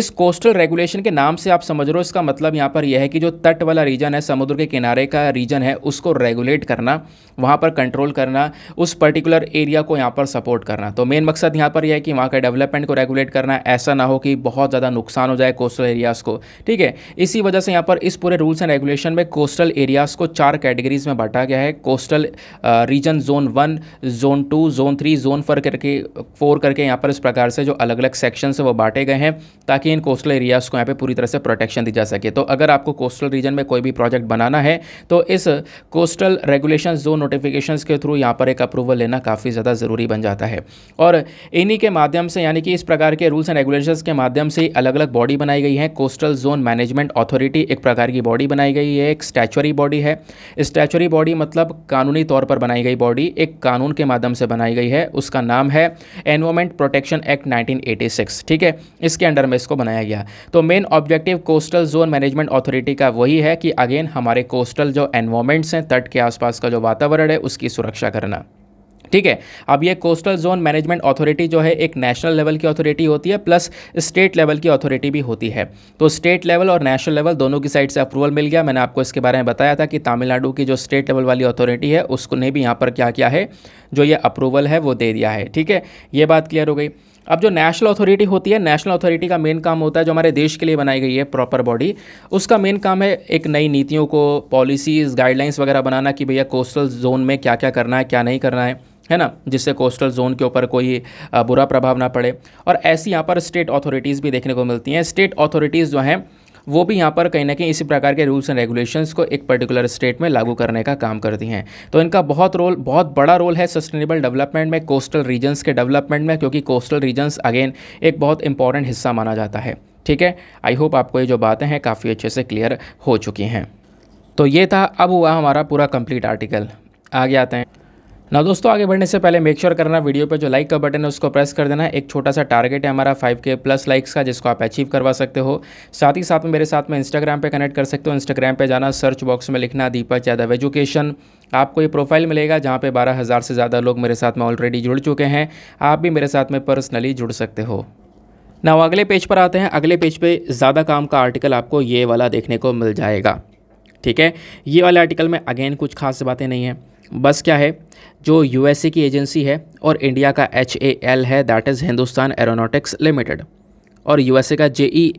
इस कोस्टल रेगुलेशन के नाम से आप समझ रहे हो इसका मतलब यहाँ पर यह है कि जो तट वाला रीजन है समुद्र के किनारे का रीजन है उसको रेगुलेट करना वहाँ पर कंट्रोल करना उस पर्टिकुलर एरिया को यहाँ पर सपोर्ट करना तो मेन मकसद यहाँ पर यह है कि वहाँ के डेवलपमेंट को रेगुलेट करना ऐसा ना हो कि बहुत ज़्यादा नुकसान हो जाए कोस्टल एरियाज़ को ठीक है इसी वजह से यहाँ पर इस पूरे रूल्स एंड रेगुलेशन में कोस्टल एरियाज़ को चार कैटेगरीज में बांटा गया है coastal region region zone one zone two zone three zone four करके फोर करके यहाँ पर इस प्रकार से जो अलग अलग सेक्शन से वो बांटे गए हैं ताकि इन कोस्टल एरियाज़ को यहाँ पे पूरी तरह से प्रोटेक्शन दी जा सके तो अगर आपको कोस्टल रीजन में कोई भी प्रोजेक्ट बनाना है तो इस कोस्टल रेगुलेशन जोन नोटिफिकेशन के थ्रू यहाँ पर एक अप्रूवल लेना काफ़ी ज़्यादा ज़रूरी बन जाता है और इन्हीं के माध्यम से यानी कि इस प्रकार के रूल्स एंड रेगुलेशन के माध्यम से अलग अलग बॉडी बनाई गई है कोस्टल जोन मैनेजमेंट अथॉरिटी एक प्रकार की बॉडी बनाई गई है एक स्टैचुरी बॉडी है स्टैचुरी बॉडी मतलब कानूनी तौर पर बनाई गई गई बॉडी एक कानून के माध्यम से बनाई गई है उसका नाम है एनवायरमेंट प्रोटेक्शन एक्ट 1986 ठीक है इसके अंडर में इसको बनाया गया तो main objective coastal zone management authority का वही है कि अगेन हमारे कोस्टल जो एनवायरमेंट्स हैं तट के आसपास का जो वातावरण है उसकी सुरक्षा करना ठीक है अब ये कोस्टल जोन मैनेजमेंट अथॉरिटी जो है एक नेशनल लेवल की अथॉरिटी होती है प्लस स्टेट लेवल की अथॉरिटी भी होती है तो स्टेट लेवल और नेशनल लेवल दोनों की साइड से अप्रूवल मिल गया मैंने आपको इसके बारे में बताया था कि तमिलनाडु की जो स्टेट लेवल वाली अथॉरिटी है उसको ने भी यहाँ पर क्या किया है जो ये अप्रूवल है वो दे दिया है ठीक है ये बात क्लियर हो गई अब जो नेशनल अथॉरिटी होती है नेशनल अथॉरिटी का मेन काम होता है जो हमारे देश के लिए बनाई गई है प्रॉपर बॉडी उसका मेन काम है एक नई नीतियों को पॉलिसीज़ गाइडलाइंस वगैरह बनाना कि भैया कोस्टल जोन में क्या क्या करना है क्या नहीं करना है है ना जिससे कोस्टल जोन के ऊपर कोई बुरा प्रभाव ना पड़े और ऐसी यहाँ पर स्टेट अथॉरिटीज़ भी देखने को मिलती हैं स्टेट अथॉरिटीज़ जो हैं वो भी यहाँ पर कहीं ना कहीं इसी प्रकार के रूल्स एंड रेगुलेशंस को एक पर्टिकुलर स्टेट में लागू करने का काम करती हैं तो इनका बहुत रोल बहुत बड़ा रोल है सस्टेनेबल डेवलपमेंट में कोस्टल रीजन्स के डेवलपमेंट में क्योंकि कोस्टल रीजन्स अगेन एक बहुत इंपॉर्टेंट हिस्सा माना जाता है ठीक है आई होप आपको ये जो बातें हैं काफ़ी अच्छे से क्लियर हो चुकी हैं तो ये था अब हुआ हमारा पूरा कंप्लीट आर्टिकल आगे आते हैं ना दोस्तों आगे बढ़ने से पहले मेक श्योर करना वीडियो पे जो लाइक का बटन है उसको प्रेस कर देना एक छोटा सा टारगेट है हमारा 5k प्लस लाइक्स का जिसको आप अचीव करवा सकते हो साथ ही साथ में मेरे साथ में इंस्टाग्राम पे कनेक्ट कर सकते हो इंस्टाग्राम पे जाना सर्च बॉक्स में लिखना दीपक यादव एजुकेशन आपको ये प्रोफाइल मिलेगा जहाँ पर बारह हज़ार से ज़्यादा लोग मेरे साथ में ऑलरेडी जुड़ चुके हैं आप भी मेरे साथ में पर्सनली जुड़ सकते हो ना अगले पेज पर आते हैं अगले पेज पर ज़्यादा काम का आर्टिकल आपको ये वाला देखने को मिल जाएगा ठीक है ये वाले आर्टिकल में अगेन कुछ खास बातें नहीं हैं बस क्या है जो यूएसए की एजेंसी है और इंडिया का एच ए एल है that is Hindustan Aeronautics Limited और यूएसए का जे ई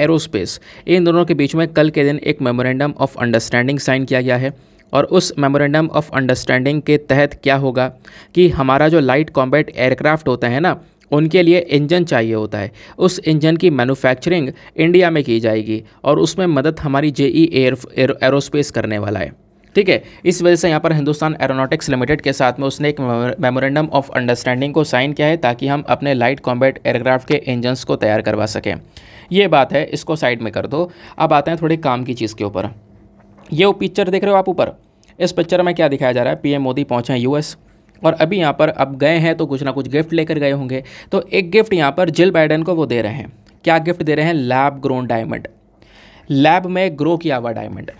एरोस्पेस इन दोनों के बीच में कल के दिन एक मेमोरेंडम ऑफ अंडरस्टैंडिंग साइन किया गया है और उस मेमोरेंडम ऑफ अंडरस्टैंडिंग के तहत क्या होगा कि हमारा जो लाइट कॉम्बैट एयरक्राफ्ट होता है ना उनके लिए इंजन चाहिए होता है उस इंजन की मैन्युफैक्चरिंग इंडिया में की जाएगी और उसमें मदद हमारी जेई एयर एरोस्पेस करने वाला है ठीक है इस वजह से यहाँ पर हिंदुस्तान एरोनॉटिक्स लिमिटेड के साथ में उसने एक मेमोरेंडम ऑफ अंडरस्टैंडिंग को साइन किया है ताकि हम अपने लाइट कॉम्बैट एयरक्राफ्ट के इंजन्स को तैयार करवा सकें ये बात है इसको साइड में कर दो अब आते हैं थोड़ी काम की चीज़ के ऊपर ये वो पिक्चर देख रहे हो आप ऊपर इस पिक्चर में क्या दिखाया जा रहा है पीएम मोदी पहुँचे हैं यूएस और अभी यहाँ पर अब गए हैं तो कुछ ना कुछ गिफ्ट लेकर गए होंगे तो एक गिफ्ट यहाँ पर जिल बाइडन को वो दे रहे हैं क्या गिफ्ट दे रहे हैं लैब ग्रोन डायमंड लैब में ग्रो किया हुआ डायमंड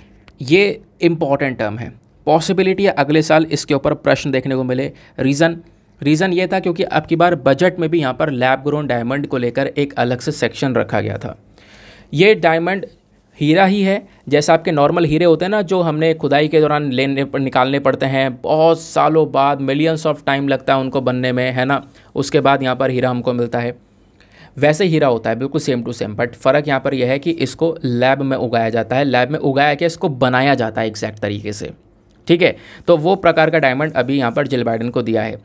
ये इम्पॉर्टेंट टर्म है पॉसिबिलिटी है अगले साल इसके ऊपर प्रश्न देखने को मिले रीज़न रीज़न ये था क्योंकि अब की बार बजट में भी यहाँ पर लैब ग्रोन डायमंड को लेकर एक अलग से सेक्शन रखा गया था ये डायमंड हीरा ही है जैसा आपके नॉर्मल हीरे होते हैं ना जो हमने खुदाई के दौरान लेने पर निकालने पड़ते हैं बहुत सालों बाद मिलियंस ऑफ टाइम लगता है उनको बनने में है ना उसके बाद यहाँ पर हीरा हमको मिलता है वैसे हीरा होता है बिल्कुल सेम टू सेम बट फ़र्क यहाँ पर यह है कि इसको लैब में उगाया जाता है लैब में उगाया क्या इसको बनाया जाता है एग्जैक्ट तरीके से ठीक है तो वो प्रकार का डायमंड अभी यहाँ पर जिल बाइडन को दिया है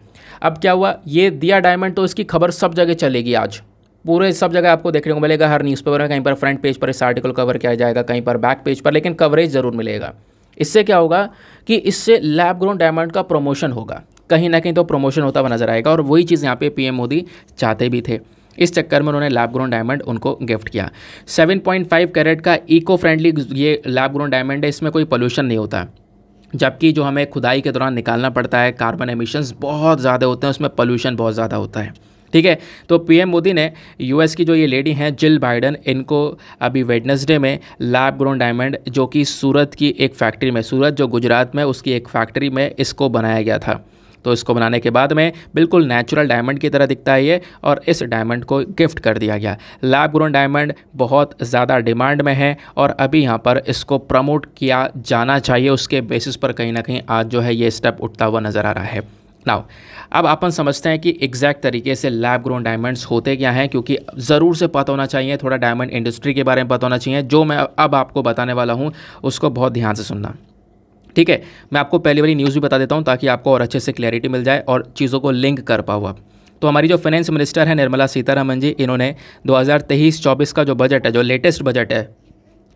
अब क्या हुआ ये दिया डायमंड तो इसकी खबर सब जगह चलेगी आज पूरे सब जगह आपको देखने को मिलेगा हर न्यूज़पेपर में कहीं पर फ्रंट पेज पर इस आर्टिकल कवर किया जाएगा कहीं पर बैक पेज पर लेकिन कवरेज ज़रूर मिलेगा इससे क्या होगा कि इससे लैब ग्रोन डायमंड का प्रमोशन होगा कहीं ना कहीं तो प्रमोशन होता हुआ नजर आएगा और वही चीज़ यहाँ पे पीएम मोदी चाहते भी थे इस चक्कर में उन्होंने लैब ग्रोन डायमंड उनको गिफ्ट किया 7.5 कैरेट का इको फ्रेंडली ये लैब ग्रोन डायमंड है इसमें कोई पोल्यूशन नहीं होता जबकि जो हमें खुदाई के दौरान निकालना पड़ता है कार्बन एमिशन्स बहुत ज़्यादा होते हैं उसमें पोल्यूशन बहुत ज़्यादा होता है ठीक है तो पीएम मोदी ने यूएस की जो ये लेडी हैं जिल बाइडन इनको अभी वेडनेसडे में लैब ग्रोन डायमंड जो कि सूरत की एक फैक्ट्री में सूरत जो गुजरात में उसकी एक फैक्ट्री में इसको बनाया गया था तो इसको बनाने के बाद में बिल्कुल नेचुरल डायमंड की तरह दिखता है ये और इस डायमंड को गिफ्ट कर दिया गया लैब ग्रोन डायमंड बहुत ज़्यादा डिमांड में है और अभी यहाँ पर इसको प्रमोट किया जाना चाहिए उसके बेसिस पर कहीं ना कहीं आज जो है ये स्टेप उठता हुआ नज़र आ रहा है नाउ अब अपन समझते हैं कि एग्जैक्ट तरीके से लैब ग्रोन डायमंड्स होते क्या हैं क्योंकि ज़रूर से पता होना चाहिए थोड़ा डायमंड इंडस्ट्री के बारे में पता होना चाहिए जो मैं अब आपको बताने वाला हूँ उसको बहुत ध्यान से सुनना ठीक है मैं आपको पहली वाली न्यूज़ भी बता देता हूँ ताकि आपको और अच्छे से क्लैरिटी मिल जाए और चीज़ों को लिंक कर पाओ आप तो हमारी जो फाइनेंस मिनिस्टर है निर्मला सीतारामन जी इन्होंने दो हज़ार का जो बजट है जो लेटेस्ट बजट है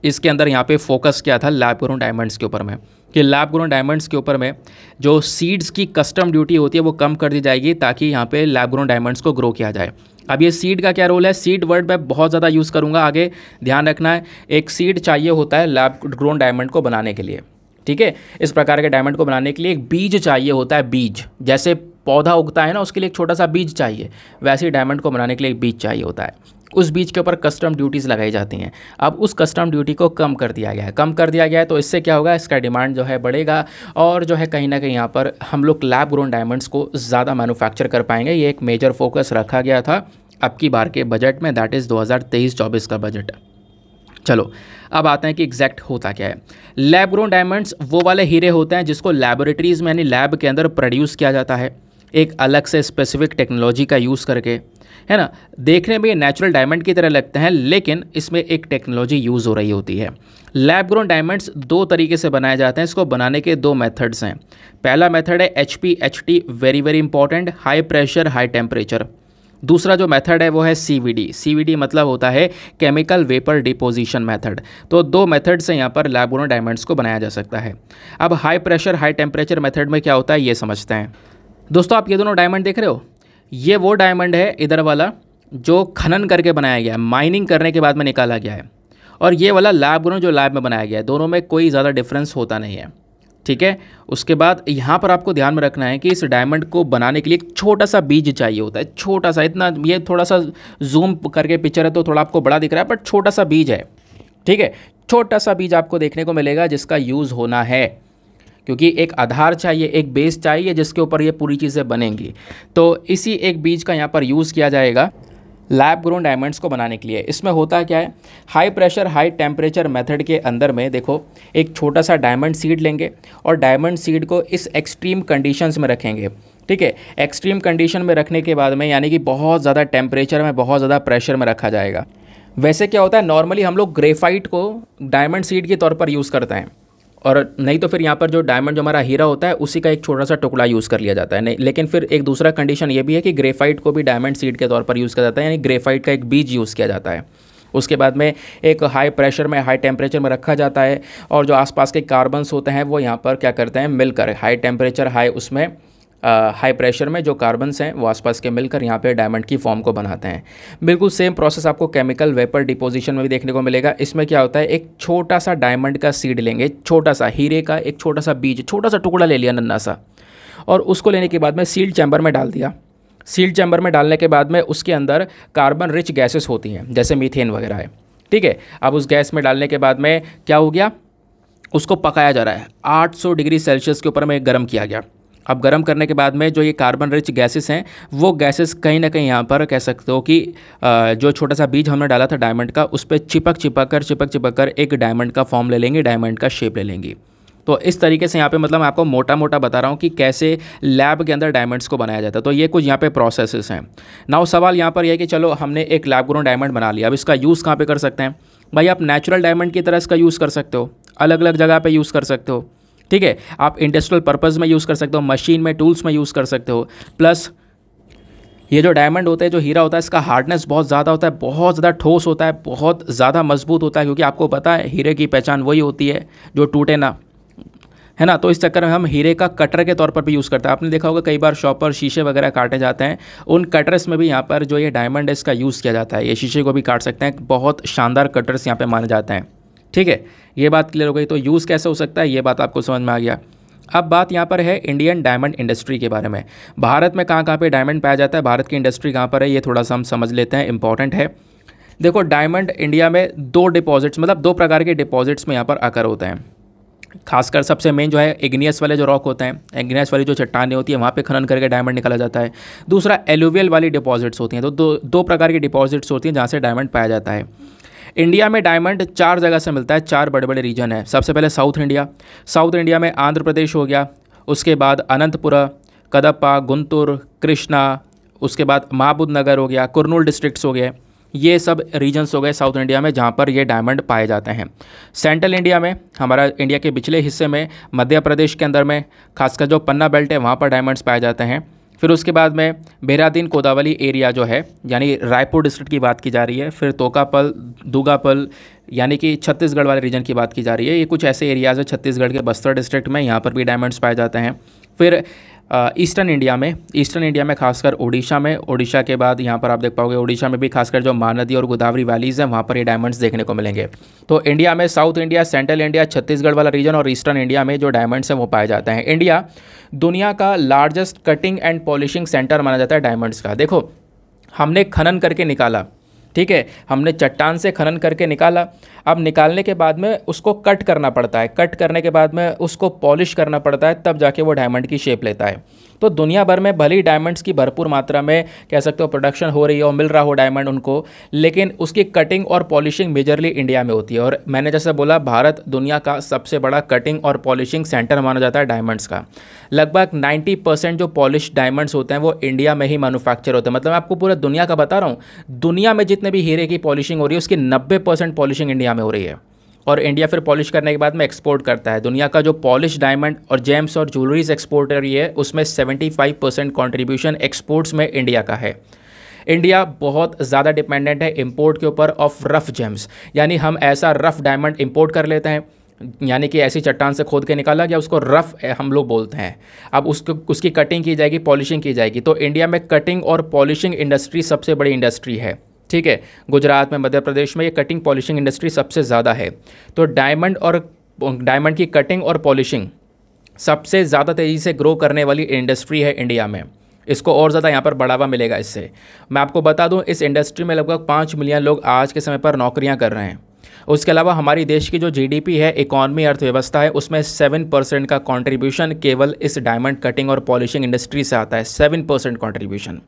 इसके अंदर यहाँ पे फोकस किया था लैब ग्रोन डायमंड्स के ऊपर में कि लैब ग्रोन डायमंड्स के ऊपर में जो सीड्स की कस्टम ड्यूटी होती है वो कम कर दी जाएगी ताकि यहाँ पे लैब ग्रोन डायमंड्स को ग्रो किया जाए अब ये सीड का क्या रोल है सीड वर्ड मैं बहुत ज़्यादा यूज़ करूँगा आगे ध्यान रखना है एक सीड चाहिए होता है लैब ग्रोन डायमंड को बनाने के लिए ठीक है इस प्रकार के डायमंड को बनाने के लिए एक बीज चाहिए होता है बीज जैसे पौधा उगता है ना उसके लिए एक छोटा सा बीज चाहिए वैसे ही डायमंड को बनाने के लिए एक बीज चाहिए होता है उस बीज के ऊपर कस्टम ड्यूटीज़ लगाई जाती हैं अब उस कस्टम ड्यूटी को कम कर दिया गया है कम कर दिया गया है तो इससे क्या होगा इसका डिमांड जो है बढ़ेगा और जो है कहीं ना कहीं यहाँ पर हम लोग लैब ग्रोन डायमंड्स को ज़्यादा मैनुफैक्चर कर पाएंगे ये एक मेजर फोकस रखा गया था अब की बार के बजट में दैट इज दो हज़ार का बजट चलो अब आते हैं कि एग्जैक्ट होता क्या है लैब ग्रोन डायमंड्स वो वाले हीरे होते हैं जिसको लेबोरेटरीज़ में यानी लैब के अंदर प्रोड्यूस किया जाता है एक अलग से स्पेसिफिक टेक्नोलॉजी का यूज़ करके है ना देखने में ये नेचुरल डायमंड की तरह लगते हैं लेकिन इसमें एक टेक्नोलॉजी यूज़ हो रही होती है लैब ग्रोन डायमंड्स दो तरीके से बनाए जाते हैं इसको बनाने के दो मेथड्स हैं पहला मेथड है H P H T very very important high pressure high temperature दूसरा जो मेथड है वो है सीवीडी सीवीडी मतलब होता है केमिकल वेपर डिपोजिशन मेथड तो दो मेथड से यहाँ पर लैबोनो डायमंड्स को बनाया जा सकता है अब high pressure high temperature method में क्या होता है ये समझते हैं दोस्तों आप ये दोनों डायमंड देख रहे हो ये वो डायमंड है इधर वाला जो खनन करके बनाया गया है माइनिंग करने के बाद में निकाला गया है और ये वाला लैब जो लैब में बनाया गया है दोनों में कोई ज़्यादा डिफरेंस होता नहीं है ठीक है उसके बाद यहाँ पर आपको ध्यान में रखना है कि इस डायमंड को बनाने के लिए एक छोटा सा बीज चाहिए होता है छोटा सा इतना ये थोड़ा सा जूम करके पिक्चर है तो थोड़ा आपको बड़ा दिख रहा है बट छोटा सा बीज है ठीक है छोटा सा बीज आपको देखने को मिलेगा जिसका यूज़ होना है क्योंकि एक आधार चाहिए एक बेस चाहिए जिसके ऊपर ये पूरी चीज़ें बनेंगी तो इसी एक बीज का यहाँ पर यूज़ किया जाएगा लैब ग्रोन डायमंड्स को बनाने के लिए इसमें होता क्या है high pressure high temperature method के अंदर में देखो एक छोटा सा डायमंड सीड लेंगे और डायमंड सीड को इस एक्सट्रीम कंडीशंस में रखेंगे ठीक है एक्सट्रीम कंडीशन में रखने के बाद में यानी कि बहुत ज़्यादा टेम्परेचर में बहुत ज़्यादा प्रेशर में रखा जाएगा वैसे क्या होता है नॉर्मली हम लोग ग्रेफाइट को डायमंड सीड के तौर पर यूज़ करते हैं और नहीं तो फिर यहाँ पर जो डायमंड जो हमारा हीरा होता है उसी का एक छोटा सा टुकड़ा यूज़ कर लिया जाता है नहीं लेकिन फिर एक दूसरा कंडीशन ये भी है कि ग्रेफाइट को भी डायमंड सीड के तौर पर यूज़ किया जाता है यानी ग्रेफाइट का एक बीज यूज़ किया जाता है उसके बाद में एक हाई प्रेशर में हाई टेम्परेचर में रखा जाता है और जो आसपास के कार्बन्स होते हैं वो यहाँ पर क्या करते हैं मिलकर हाई टेम्परेचर हाई उसमें हाई प्रेशर में जो कार्बनस हैं वो आसपास के मिलकर यहाँ पे डायमंड की फॉर्म को बनाते हैं बिल्कुल सेम प्रोसेस आपको केमिकल वेपर डिपोजिशन में भी देखने को मिलेगा इसमें क्या होता है एक छोटा सा डायमंड का सीड लेंगे छोटा सा हीरे का एक छोटा सा बीज छोटा सा टुकड़ा ले लिया नन्ना सा और उसको लेने के बाद में सील्ड चैम्बर में डाल दिया सील्ड चैम्बर में डालने के बाद में उसके अंदर कार्बन रिच गैसेस होती हैं जैसे मीथेन वगैरह है ठीक है अब उस गैस में डालने के बाद में क्या हो गया उसको पकाया जा रहा है 800 डिग्री सेल्सियस के ऊपर में गर्म किया गया अब गर्म करने के बाद में जो ये कार्बन रिच गैसेस हैं वो गैसेस कहीं ना कहीं यहाँ पर कह सकते हो कि जो छोटा सा बीज हमने डाला था डायमंड का उस पर चिपक चिपक कर चिपक चिपक कर एक डायमंड का फॉर्म ले लेंगे डायमंड का शेप ले लेंगी तो इस तरीके से यहाँ पे मतलब मैं आपको मोटा मोटा बता रहा हूँ कि कैसे लैब के अंदर डायमंड्स को बनाया जाता है तो ये कुछ यहाँ पे प्रोसेसेस हैं नाउ सवाल यहाँ पर यह कि चलो हमने एक लैब ग्रोन डायमंड बना लिया अब इसका यूज़ कहाँ पे कर सकते हैं भाई आप नेचुरल डायमंड की तरह इसका यूज़ कर सकते हो अलग अलग जगह पर यूज़ कर सकते हो ठीक है आप इंडस्ट्रियल पर्पज़ में यूज़ कर सकते हो मशीन में टूल्स में यूज़ कर सकते हो प्लस ये जो डायमंड होता है जो हीरा होता है इसका हार्डनेस बहुत ज़्यादा होता है बहुत ज़्यादा ठोस होता है बहुत ज़्यादा मजबूत होता है क्योंकि आपको पता है हीरे की पहचान वही होती है जो टूटे ना है ना तो इस चक्कर में हम हीरे का कटर के तौर पर भी यूज़ करते हैं आपने देखा होगा कई बार शॉपर शीशे वगैरह काटे जाते हैं उन कटर्स में भी यहाँ पर जो ये डायमंड है इसका यूज़ किया जाता है ये शीशे को भी काट सकते हैं बहुत शानदार कटर्स यहाँ पर माने जाते हैं ठीक है ये बात क्लियर हो गई तो यूज़ कैसे हो सकता है ये बात आपको समझ में आ गया अब बात यहाँ पर है इंडियन डायमंड इंडस्ट्री के बारे में भारत में कहाँ कहाँ पे डायमंड पाया जाता है भारत की इंडस्ट्री कहाँ पर है ये थोड़ा सा हम समझ लेते हैं इंपॉर्टेंट है देखो डायमंड इंडिया में दो डिपॉजिट्स मतलब दो प्रकार के डिपॉजिट्स में यहाँ पर आकर होते हैं खासकर सबसे मेन जो है इग्नियस वाले जो रॉक होते हैं इग्नियस वाली जो चट्टानी होती है वहाँ पे खनन करके डायमंड निकाला जाता है दूसरा एलुवियल वाली डिपॉजिट्स होती हैं तो दो दो प्रकार की डिपॉजिट्स होती हैं जहाँ से डायमंड पाया जाता है इंडिया में डायमंड चार जगह से मिलता है चार बड़े बड़े रीजन हैं सबसे पहले साउथ इंडिया साउथ इंडिया में आंध्र प्रदेश हो गया उसके बाद अनंतपुरा कदप्पा गुंतूर कृष्णा उसके बाद महबूब नगर हो गया कुरनूल डिस्ट्रिक्ट्स हो गए ये सब रीजन्स हो गए साउथ इंडिया में जहाँ पर ये डायमंड पाए जाते हैं सेंट्रल इंडिया में हमारा इंडिया के पिछले हिस्से में मध्य प्रदेश के अंदर में खासकर जो पन्ना बेल्ट है वहाँ पर डायमंड्स पाए जाते हैं फिर उसके बाद में बेरादीन कोदावली एरिया जो है यानी रायपुर डिस्ट्रिक्ट की बात की जा रही है फिर तोकापल दुगापल यानी कि छत्तीसगढ़ वाले रीजन की बात की जा रही है ये कुछ ऐसे एरियाज़ हैं छत्तीसगढ़ के बस्तर डिस्ट्रिक्ट में यहाँ पर भी डायमंड्स पाए जाते हैं फिर ईस्टर्न इंडिया में ईस्टर्न इंडिया में खासकर ओडिशा में ओडिशा के बाद यहाँ पर आप देख पाओगे ओडिशा में भी खासकर जो महानदी और गोदावरी वैलीज़ हैं वहाँ पर ये डायमंड्स देखने को मिलेंगे तो इंडिया में south India central India Chhattisgarh वाला रीजन और ईस्टर्न इंडिया में जो डायमंड्स हैं वो पाए जाते हैं इंडिया दुनिया का largest cutting and polishing centre माना जाता है डायमंड्स का देखो हमने खनन करके निकाला ठीक है हमने चट्टान से खनन करके निकाला अब निकालने के बाद में उसको कट करना पड़ता है कट करने के बाद में उसको पॉलिश करना पड़ता है तब जाके वो डायमंड की शेप लेता है तो दुनिया भर में भले ही डायमंड्स की भरपूर मात्रा में कह सकते हो प्रोडक्शन हो रही हो मिल रहा हो डायमंड उनको लेकिन उसकी कटिंग और पॉलिशिंग मेजरली इंडिया में होती है और मैंने जैसे बोला भारत दुनिया का सबसे बड़ा कटिंग और पॉलिशिंग सेंटर माना जाता है डायमंड्स का लगभग 90 परसेंट जो पॉलिश डायमंड्स होते हैं वो इंडिया में ही मैनुफैक्चर होते हैं मतलब मैं आपको पूरा दुनिया का बता रहा हूँ दुनिया में जितने भी हीरे की पॉलिशिंग हो रही है उसकी नब्बे पॉलिशिंग इंडिया में हो रही है और इंडिया फिर पॉलिश करने के बाद में एक्सपोर्ट करता है दुनिया का जो पॉलिश डायमंड और जेम्स और ज्वेलरीज कर रही है उसमें 75 परसेंट कॉन्ट्रीब्यूशन एक्सपोर्ट्स में इंडिया का है इंडिया बहुत ज़्यादा डिपेंडेंट है इम्पोर्ट के ऊपर ऑफ रफ़ जेम्स यानी हम ऐसा रफ़ डायमंड इम्पोर्ट कर लेते हैं यानी कि ऐसी चट्टान से खोद के निकाला गया उसको रफ़ हम लोग बोलते हैं अब उसको उसकी कटिंग की जाएगी पॉलिशिंग की जाएगी तो इंडिया में कटिंग और पॉलिशिंग इंडस्ट्री सबसे बड़ी इंडस्ट्री है ठीक है गुजरात में मध्य प्रदेश में ये कटिंग पॉलिशिंग इंडस्ट्री सबसे ज़्यादा है तो डायमंड और डायमंड की कटिंग और पॉलिशिंग सबसे ज़्यादा तेज़ी से ग्रो करने वाली इंडस्ट्री है इंडिया में इसको और ज़्यादा यहाँ पर बढ़ावा मिलेगा इससे मैं आपको बता दूँ इस इंडस्ट्री में लगभग पाँच मिलियन लोग आज के समय पर नौकरियाँ कर रहे हैं उसके अलावा हमारी देश की जो जीडीपी है इकॉनमी अर्थव्यवस्था है उसमें सेवन परसेंट का कंट्रीब्यूशन केवल इस डायमंड कटिंग और पॉलिशिंग इंडस्ट्री से आता है सेवन परसेंट कॉन्ट्रीब्यूशन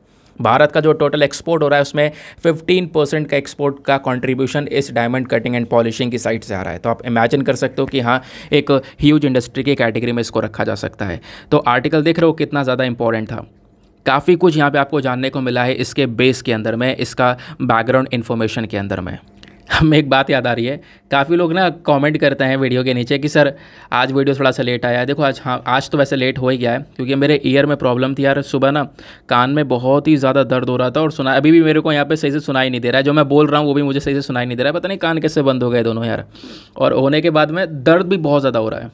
भारत का जो टोटल एक्सपोर्ट हो रहा है उसमें 15 परसेंट का एक्सपोर्ट का कंट्रीब्यूशन इस डायमंड कटिंग एंड पॉलिशिंग की साइड से आ रहा है तो आप इमेजिन कर सकते हो कि हाँ एक ह्यूज इंडस्ट्री की कैटेगरी में इसको रखा जा सकता है तो आर्टिकल देख रहे हो कितना ज़्यादा इंपॉर्टेंट था काफ़ी कुछ यहाँ पे आपको जानने को मिला है इसके बेस के अंदर में इसका बैकग्राउंड इन्फॉर्मेशन के अंदर में हमें एक बात याद आ रही है काफ़ी लोग ना कमेंट करते हैं वीडियो के नीचे कि सर आज वीडियो थोड़ा सा लेट आया है देखो आज हाँ आज तो वैसे लेट हो ही गया है क्योंकि मेरे ईयर में प्रॉब्लम थी यार सुबह ना कान में बहुत ही ज़्यादा दर्द हो रहा था और सुना अभी भी मेरे को यहाँ पे सही से सुनाई नहीं दे रहा है जो मैं बोल रहा हूँ वो भी मुझे सही से सुनाई नहीं दे रहा है पता नहीं कान कैसे बंद हो गए दोनों यार और होने के बाद में दर्द भी बहुत ज़्यादा हो रहा है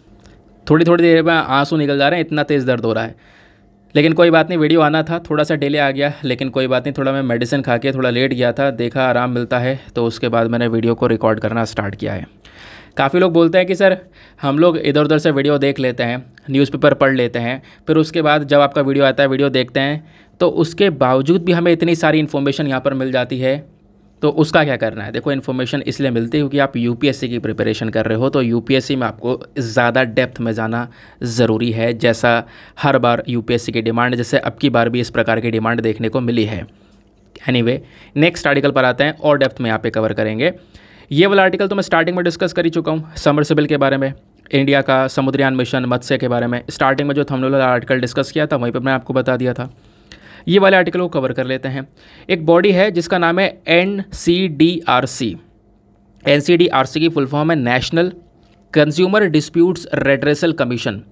थोड़ी थोड़ी देर में आंसू निकल जा रहे हैं इतना तेज़ दर्द हो रहा है लेकिन कोई बात नहीं वीडियो आना था थोड़ा सा डिले आ गया लेकिन कोई बात नहीं थोड़ा मैं मेडिसिन खा के थोड़ा लेट गया था देखा आराम मिलता है तो उसके बाद मैंने वीडियो को रिकॉर्ड करना स्टार्ट किया है काफ़ी लोग बोलते हैं कि सर हम लोग इधर उधर से वीडियो देख लेते हैं न्यूज़पेपर पढ़ लेते हैं फिर उसके बाद जब आपका वीडियो आता है वीडियो देखते हैं तो उसके बावजूद भी हमें इतनी सारी इन्फॉर्मेशन यहाँ पर मिल जाती है तो उसका क्या करना है देखो इन्फॉर्मेशन इसलिए मिलती है क्योंकि आप यूपीएससी की प्रिपरेशन कर रहे हो तो यूपीएससी में आपको ज़्यादा डेप्थ में जाना ज़रूरी है जैसा हर बार यूपीएससी की डिमांड जैसे अब की बार भी इस प्रकार की डिमांड देखने को मिली है एनीवे नेक्स्ट आर्टिकल पर आते हैं और डेप्थ में यहाँ पे कवर करेंगे ये वाला आर्टिकल तो मैं स्टार्टिंग में डिस्कस कर ही चुका हूँ समरसिबल के बारे में इंडिया का समुद्रयान मिशन मत्स्य के बारे में स्टार्टिंग में जो हमने आर्टिकल डिस्कस किया था वहीं पर मैंने आपको बता दिया था ये वाले आर्टिकल को कवर कर लेते हैं एक बॉडी है जिसका नाम है N C D R C N C D R C की फुल फॉर्म है National Consumer Disputes Redressal Commission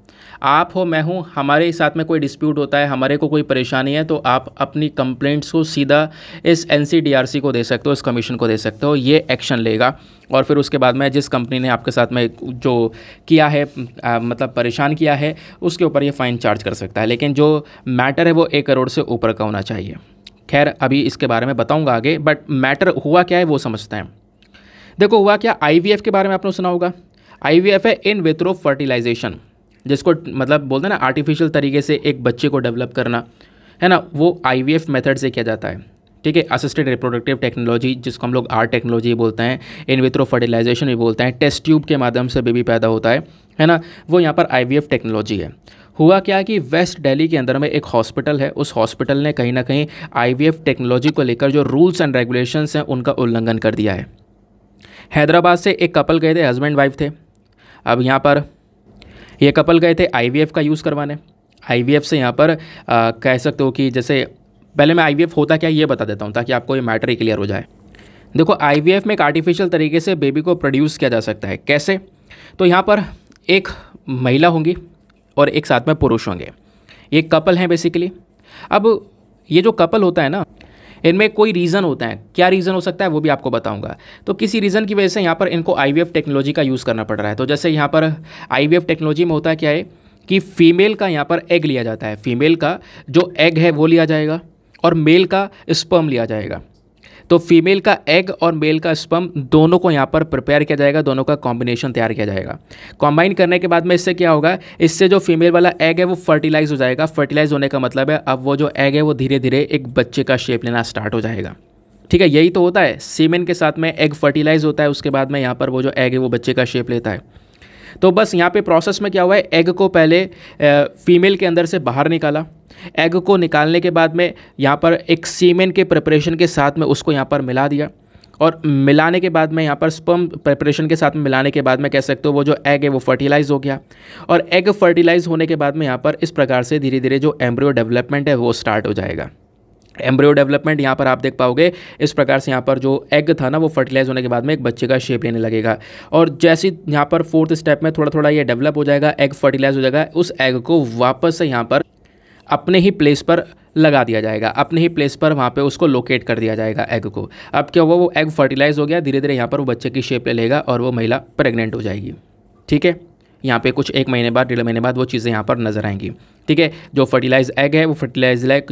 आप हो मैं हूँ हमारे साथ में कोई डिस्प्यूट होता है हमारे को कोई परेशानी है तो आप अपनी कंप्लेंट्स को सीधा इस एन को दे सकते हो इस कमीशन को दे सकते हो ये एक्शन लेगा और फिर उसके बाद में जिस कंपनी ने आपके साथ में जो किया है आ, मतलब परेशान किया है उसके ऊपर ये फ़ाइन चार्ज कर सकता है लेकिन जो मैटर है वो एक करोड़ से ऊपर का होना चाहिए खैर अभी इसके बारे में बताऊंगा आगे बट मैटर हुआ क्या है वो समझते हैं देखो हुआ क्या आई के बारे में आपने सुना होगा आई है इन विथ्रो फर्टिलाइजेशन जिसको मतलब बोलते हैं ना आर्टिफिशियल तरीके से एक बच्चे को डेवलप करना है ना वो आई मेथड से किया जाता है ठीक है असिस्टेड रिप्रोडक्टिव टेक्नोलॉजी जिसको हम लोग आर टेक्नोलॉजी बोलते हैं इन विथ्रो फर्टिलाइजेशन भी बोलते हैं टेस्ट ट्यूब के माध्यम से बेबी पैदा होता है है ना वो यहाँ पर आई टेक्नोलॉजी है हुआ क्या कि वेस्ट दिल्ली के अंदर में एक हॉस्पिटल है उस हॉस्पिटल ने कहीं ना कहीं आई टेक्नोलॉजी को लेकर जो रूल्स एंड रेगुलेशंस हैं उनका उल्लंघन कर दिया है हैदराबाद से एक कपल गए थे हस्बैंड वाइफ थे अब यहाँ पर ये कपल गए थे आई का यूज़ करवाने आई से यहाँ पर आ, कह सकते हो कि जैसे पहले मैं आई होता क्या ये बता देता हूँ ताकि आपको ये मैटर ही क्लियर हो जाए देखो आई में एक आर्टिफिशियल तरीके से बेबी को प्रोड्यूस किया जा सकता है कैसे तो यहाँ पर एक महिला होंगी और एक साथ में पुरुष होंगे ये कपल हैं बेसिकली अब ये जो कपल होता है ना इनमें कोई रीज़न होता है क्या रीज़न हो सकता है वो भी आपको बताऊंगा तो किसी रीज़न की वजह से यहाँ पर इनको आई टेक्नोलॉजी का यूज़ करना पड़ रहा है तो जैसे यहाँ पर आई टेक्नोलॉजी में होता क्या है कि फ़ीमेल का यहाँ पर एग लिया जाता है फीमेल का जो एग है वो लिया जाएगा और मेल का स्पर्म लिया जाएगा तो फीमेल का एग और मेल का स्पम दोनों को यहाँ पर प्रिपेयर किया जाएगा दोनों का कॉम्बिनेशन तैयार किया जाएगा कॉम्बाइन करने के बाद में इससे क्या होगा इससे जो फीमेल वाला एग है वो फर्टिलाइज हो जाएगा फर्टिलाइज होने का मतलब है अब वो जो एग है वो धीरे धीरे एक बच्चे का शेप लेना स्टार्ट हो जाएगा ठीक है यही तो होता है सीमेन के साथ में एग फर्टिलाइज होता है उसके बाद में यहाँ पर वो जो एग है वो बच्चे का शेप लेता है तो बस यहाँ पे प्रोसेस में क्या हुआ है एग को पहले फीमेल के अंदर से बाहर निकाला एग को निकालने के बाद में यहाँ पर एक सीमेन के प्रिपरेशन के साथ में उसको यहाँ पर मिला दिया और मिलाने के बाद में यहाँ पर स्पर्म प्रिपरेशन के साथ में मिलाने के बाद में कह सकते हो वो जो एग है वो फर्टिलाइज़ हो गया और एग फर्टिलाइज़ होने के बाद में यहाँ पर इस प्रकार से धीरे धीरे जो एम्ब्रियो डेवलपमेंट है वो स्टार्ट हो जाएगा एम्ब्रियो डेवलपमेंट यहाँ पर आप देख पाओगे इस प्रकार से यहाँ पर जो एग था ना वो फर्टिलाइज होने के बाद में एक बच्चे का शेप लेने लगेगा और जैसे यहाँ पर फोर्थ स्टेप में थोड़ा थोड़ा ये डेवलप हो जाएगा एग फर्टिलाइज हो जाएगा उस एग को वापस से यहाँ पर अपने ही प्लेस पर लगा दिया जाएगा अपने ही प्लेस पर वहाँ पे उसको लोकेट कर दिया जाएगा एग को अब क्या हुआ वो एग फर्टिलाइज हो गया धीरे धीरे यहाँ पर वो बच्चे की शेप ले लेगा और वो महिला प्रेग्नेंट हो जाएगी ठीक है यहाँ पे कुछ एक महीने बाद डेढ़ महीने बाद वो चीज़ें यहाँ पर नजर आएंगी ठीक है जो फर्टिलाइज एग है वो फर्टिलाइज लाइक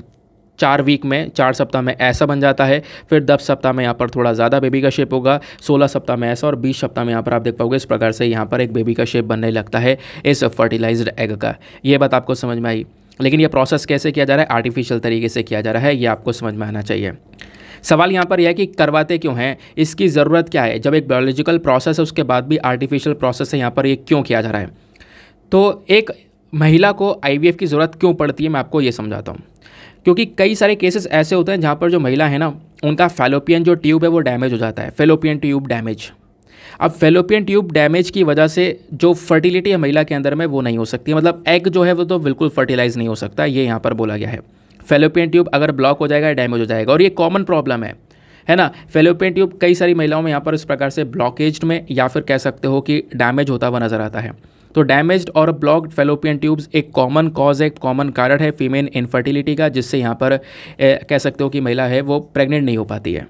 चार वीक में चार सप्ताह में ऐसा बन जाता है फिर दस सप्ताह में यहाँ पर थोड़ा ज़्यादा बेबी का शेप होगा सोलह सप्ताह में ऐसा और बीस सप्ताह में यहाँ पर आप देख पाओगे इस प्रकार से यहाँ पर एक बेबी का शेप बनने लगता है इस फर्टिलाइज एग का ये बात आपको समझ में आई लेकिन यह प्रोसेस कैसे किया जा रहा है आर्टिफिशियल तरीके से किया जा रहा है ये आपको समझ में आना चाहिए सवाल यहाँ पर यह है कि करवाते क्यों हैं इसकी ज़रूरत क्या है जब एक बायोलॉजिकल प्रोसेस है उसके बाद भी आर्टिफिशियल प्रोसेस है यहाँ पर ये क्यों किया जा रहा है तो एक महिला को आईवीएफ की ज़रूरत क्यों पड़ती है मैं आपको ये समझाता हूँ क्योंकि कई सारे केसेस ऐसे होते हैं जहाँ पर जो महिला है ना उनका फेलोपियन जो ट्यूब है वो डैमेज हो जाता है फेलोपियन ट्यूब डैमेज अब फेलोपियन ट्यूब डैमेज की वजह से जो फर्टिलिटी है महिला के अंदर में वो नहीं हो सकती मतलब एग जो है वो तो बिल्कुल फर्टिलाइज नहीं हो सकता ये यहाँ पर बोला गया है फेलोपियन ट्यूब अगर ब्लॉक हो जाएगा डैमेज हो जाएगा और ये कॉमन प्रॉब्लम है है ना फेलोपियन ट्यूब कई सारी महिलाओं में यहाँ पर इस प्रकार से ब्लॉकेज में या फिर कह सकते हो कि डैमेज होता हुआ नज़र आता है तो डैमेज्ड और ब्लॉक्ड फेलोपियन ट्यूब्स एक कॉमन कॉज एक कॉमन कारण है फीमेल इनफर्टिलिटी का जिससे यहाँ पर ए, कह सकते हो कि महिला है वो प्रेग्नेंट नहीं हो पाती है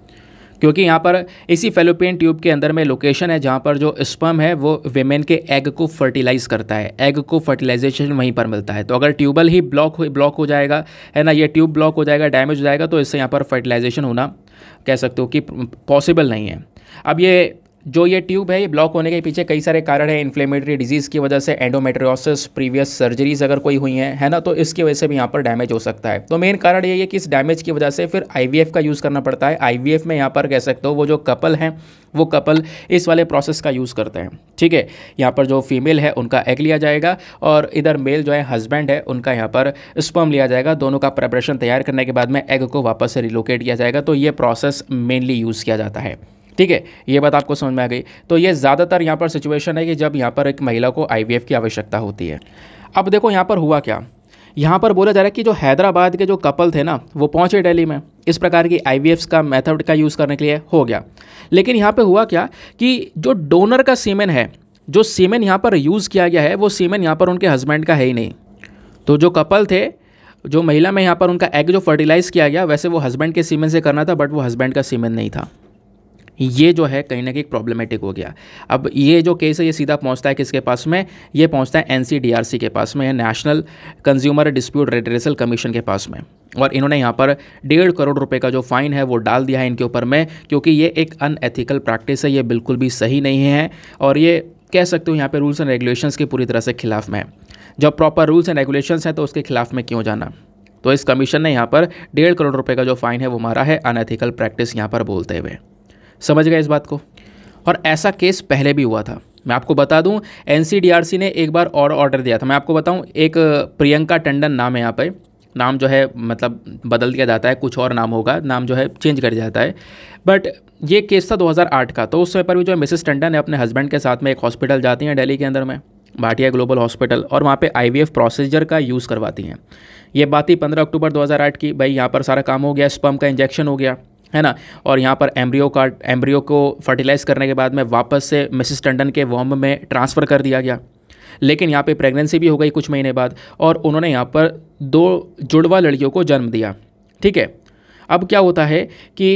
क्योंकि यहाँ पर इसी फेलोपियन ट्यूब के अंदर में लोकेशन है जहाँ पर जो स्पर्म है वो वेमेन के एग को फर्टिलाइज करता है एग को फर्टिलाइजेशन वहीं पर मिलता है तो अगर ट्यूबल ही ब्लॉक हो ब्लॉक हो जाएगा है ना ये ट्यूब ब्लॉक हो जाएगा डैमेज हो जाएगा तो इससे यहाँ पर फर्टिलाइजेशन होना कह सकते हो कि पॉसिबल नहीं है अब ये जो ये ट्यूब है ये ब्लॉक होने के पीछे कई सारे कारण हैं इन्फ्लेमेटरी डिजीज़ की वजह से एंडोमेट्रियोसिस प्रीवियस सर्जरीज अगर कोई हुई हैं है ना तो इसकी वजह से भी यहाँ पर डैमेज हो सकता है तो मेन कारण ये है कि इस डैमेज की वजह से फिर आई का यूज़ करना पड़ता है आई में यहाँ पर कह सकते हो वो जो कपल हैं वो कपल इस वाले प्रोसेस का यूज़ करते हैं ठीक है यहाँ पर जो फीमेल है उनका एग लिया जाएगा और इधर मेल जो है हस्बैंड है उनका यहाँ पर स्पर्म लिया जाएगा दोनों का प्रेपरेशन तैयार करने के बाद में एग को वापस से रिलोकेट किया जाएगा तो ये प्रोसेस मेनली यूज़ किया जाता है ठीक है ये बात आपको समझ में आ गई तो ये ज़्यादातर यहाँ पर सिचुएशन है कि जब यहाँ पर एक महिला को आई की आवश्यकता होती है अब देखो यहाँ पर हुआ क्या यहाँ पर बोला जा रहा है कि जो हैदराबाद के जो कपल थे ना वो पहुँचे दिल्ली में इस प्रकार की आई का मेथड का यूज़ करने के लिए हो गया लेकिन यहाँ पे हुआ क्या कि जो डोनर का सीमेन है जो सीमेन यहाँ पर यूज़ किया गया है वो सीमेन यहाँ पर उनके हस्बैंड का है ही नहीं तो जो कपल थे जो महिला में यहाँ पर उनका एग जो फर्टिलाइज़ किया गया वैसे वो हस्बैंड के सीमेन से करना था बट वो हस्बैंड का सीमेन नहीं था ये जो है कहीं ना कहीं प्रॉब्लमेटिक हो गया अब ये जो केस है ये सीधा पहुंचता है किसके पास में ये पहुंचता है एन के पास में national consumer dispute redressal commission के पास में और इन्होंने यहाँ पर डेढ़ करोड़ रुपए का जो फ़ाइन है वो डाल दिया है इनके ऊपर में क्योंकि ये एक अनएथिकल प्रैक्टिस है ये बिल्कुल भी सही नहीं है और ये कह सकते हो यहाँ पर रूल्स एंड रेगुलेशन के पूरी तरह से खिलाफ़ में है जब प्रॉपर रूल्स एंड रेगुलेशंस हैं तो उसके खिलाफ में क्यों जाना तो इस कमीशन ने यहाँ पर डेढ़ करोड़ रुपये का जो फ़ाइन है वो मारा है अनएथिकल प्रैक्टिस यहाँ पर बोलते हुए समझ गए इस बात को और ऐसा केस पहले भी हुआ था मैं आपको बता दूं एनसीडीआरसी ने एक बार और ऑर्डर दिया था मैं आपको बताऊं एक प्रियंका टंडन नाम है यहाँ पर नाम जो है मतलब बदल दिया जाता है कुछ और नाम होगा नाम जो है चेंज कर जाता है बट ये केस था 2008 का तो उस समय पर भी जो है मिसेस टंडन है अपने हस्बैंड के साथ में एक हॉस्पिटल जाती हैं डेली के अंदर में भाटिया ग्लोबल हॉस्पिटल और वहाँ पर आई प्रोसीजर का यूज़ करवाती हैं ये बात ही पंद्रह अक्टूबर दो की भाई यहाँ पर सारा काम हो गया स्पम का इंजेक्शन हो गया है ना और यहाँ पर एम्ब्रियो का एम्ब्रियो को फर्टिलाइज़ करने के बाद में वापस से मिसिस टंडन के वॉम में ट्रांसफ़र कर दिया गया लेकिन यहाँ पे प्रेगनेंसी भी हो गई कुछ महीने बाद और उन्होंने यहाँ पर दो जुड़वा लड़कियों को जन्म दिया ठीक है अब क्या होता है कि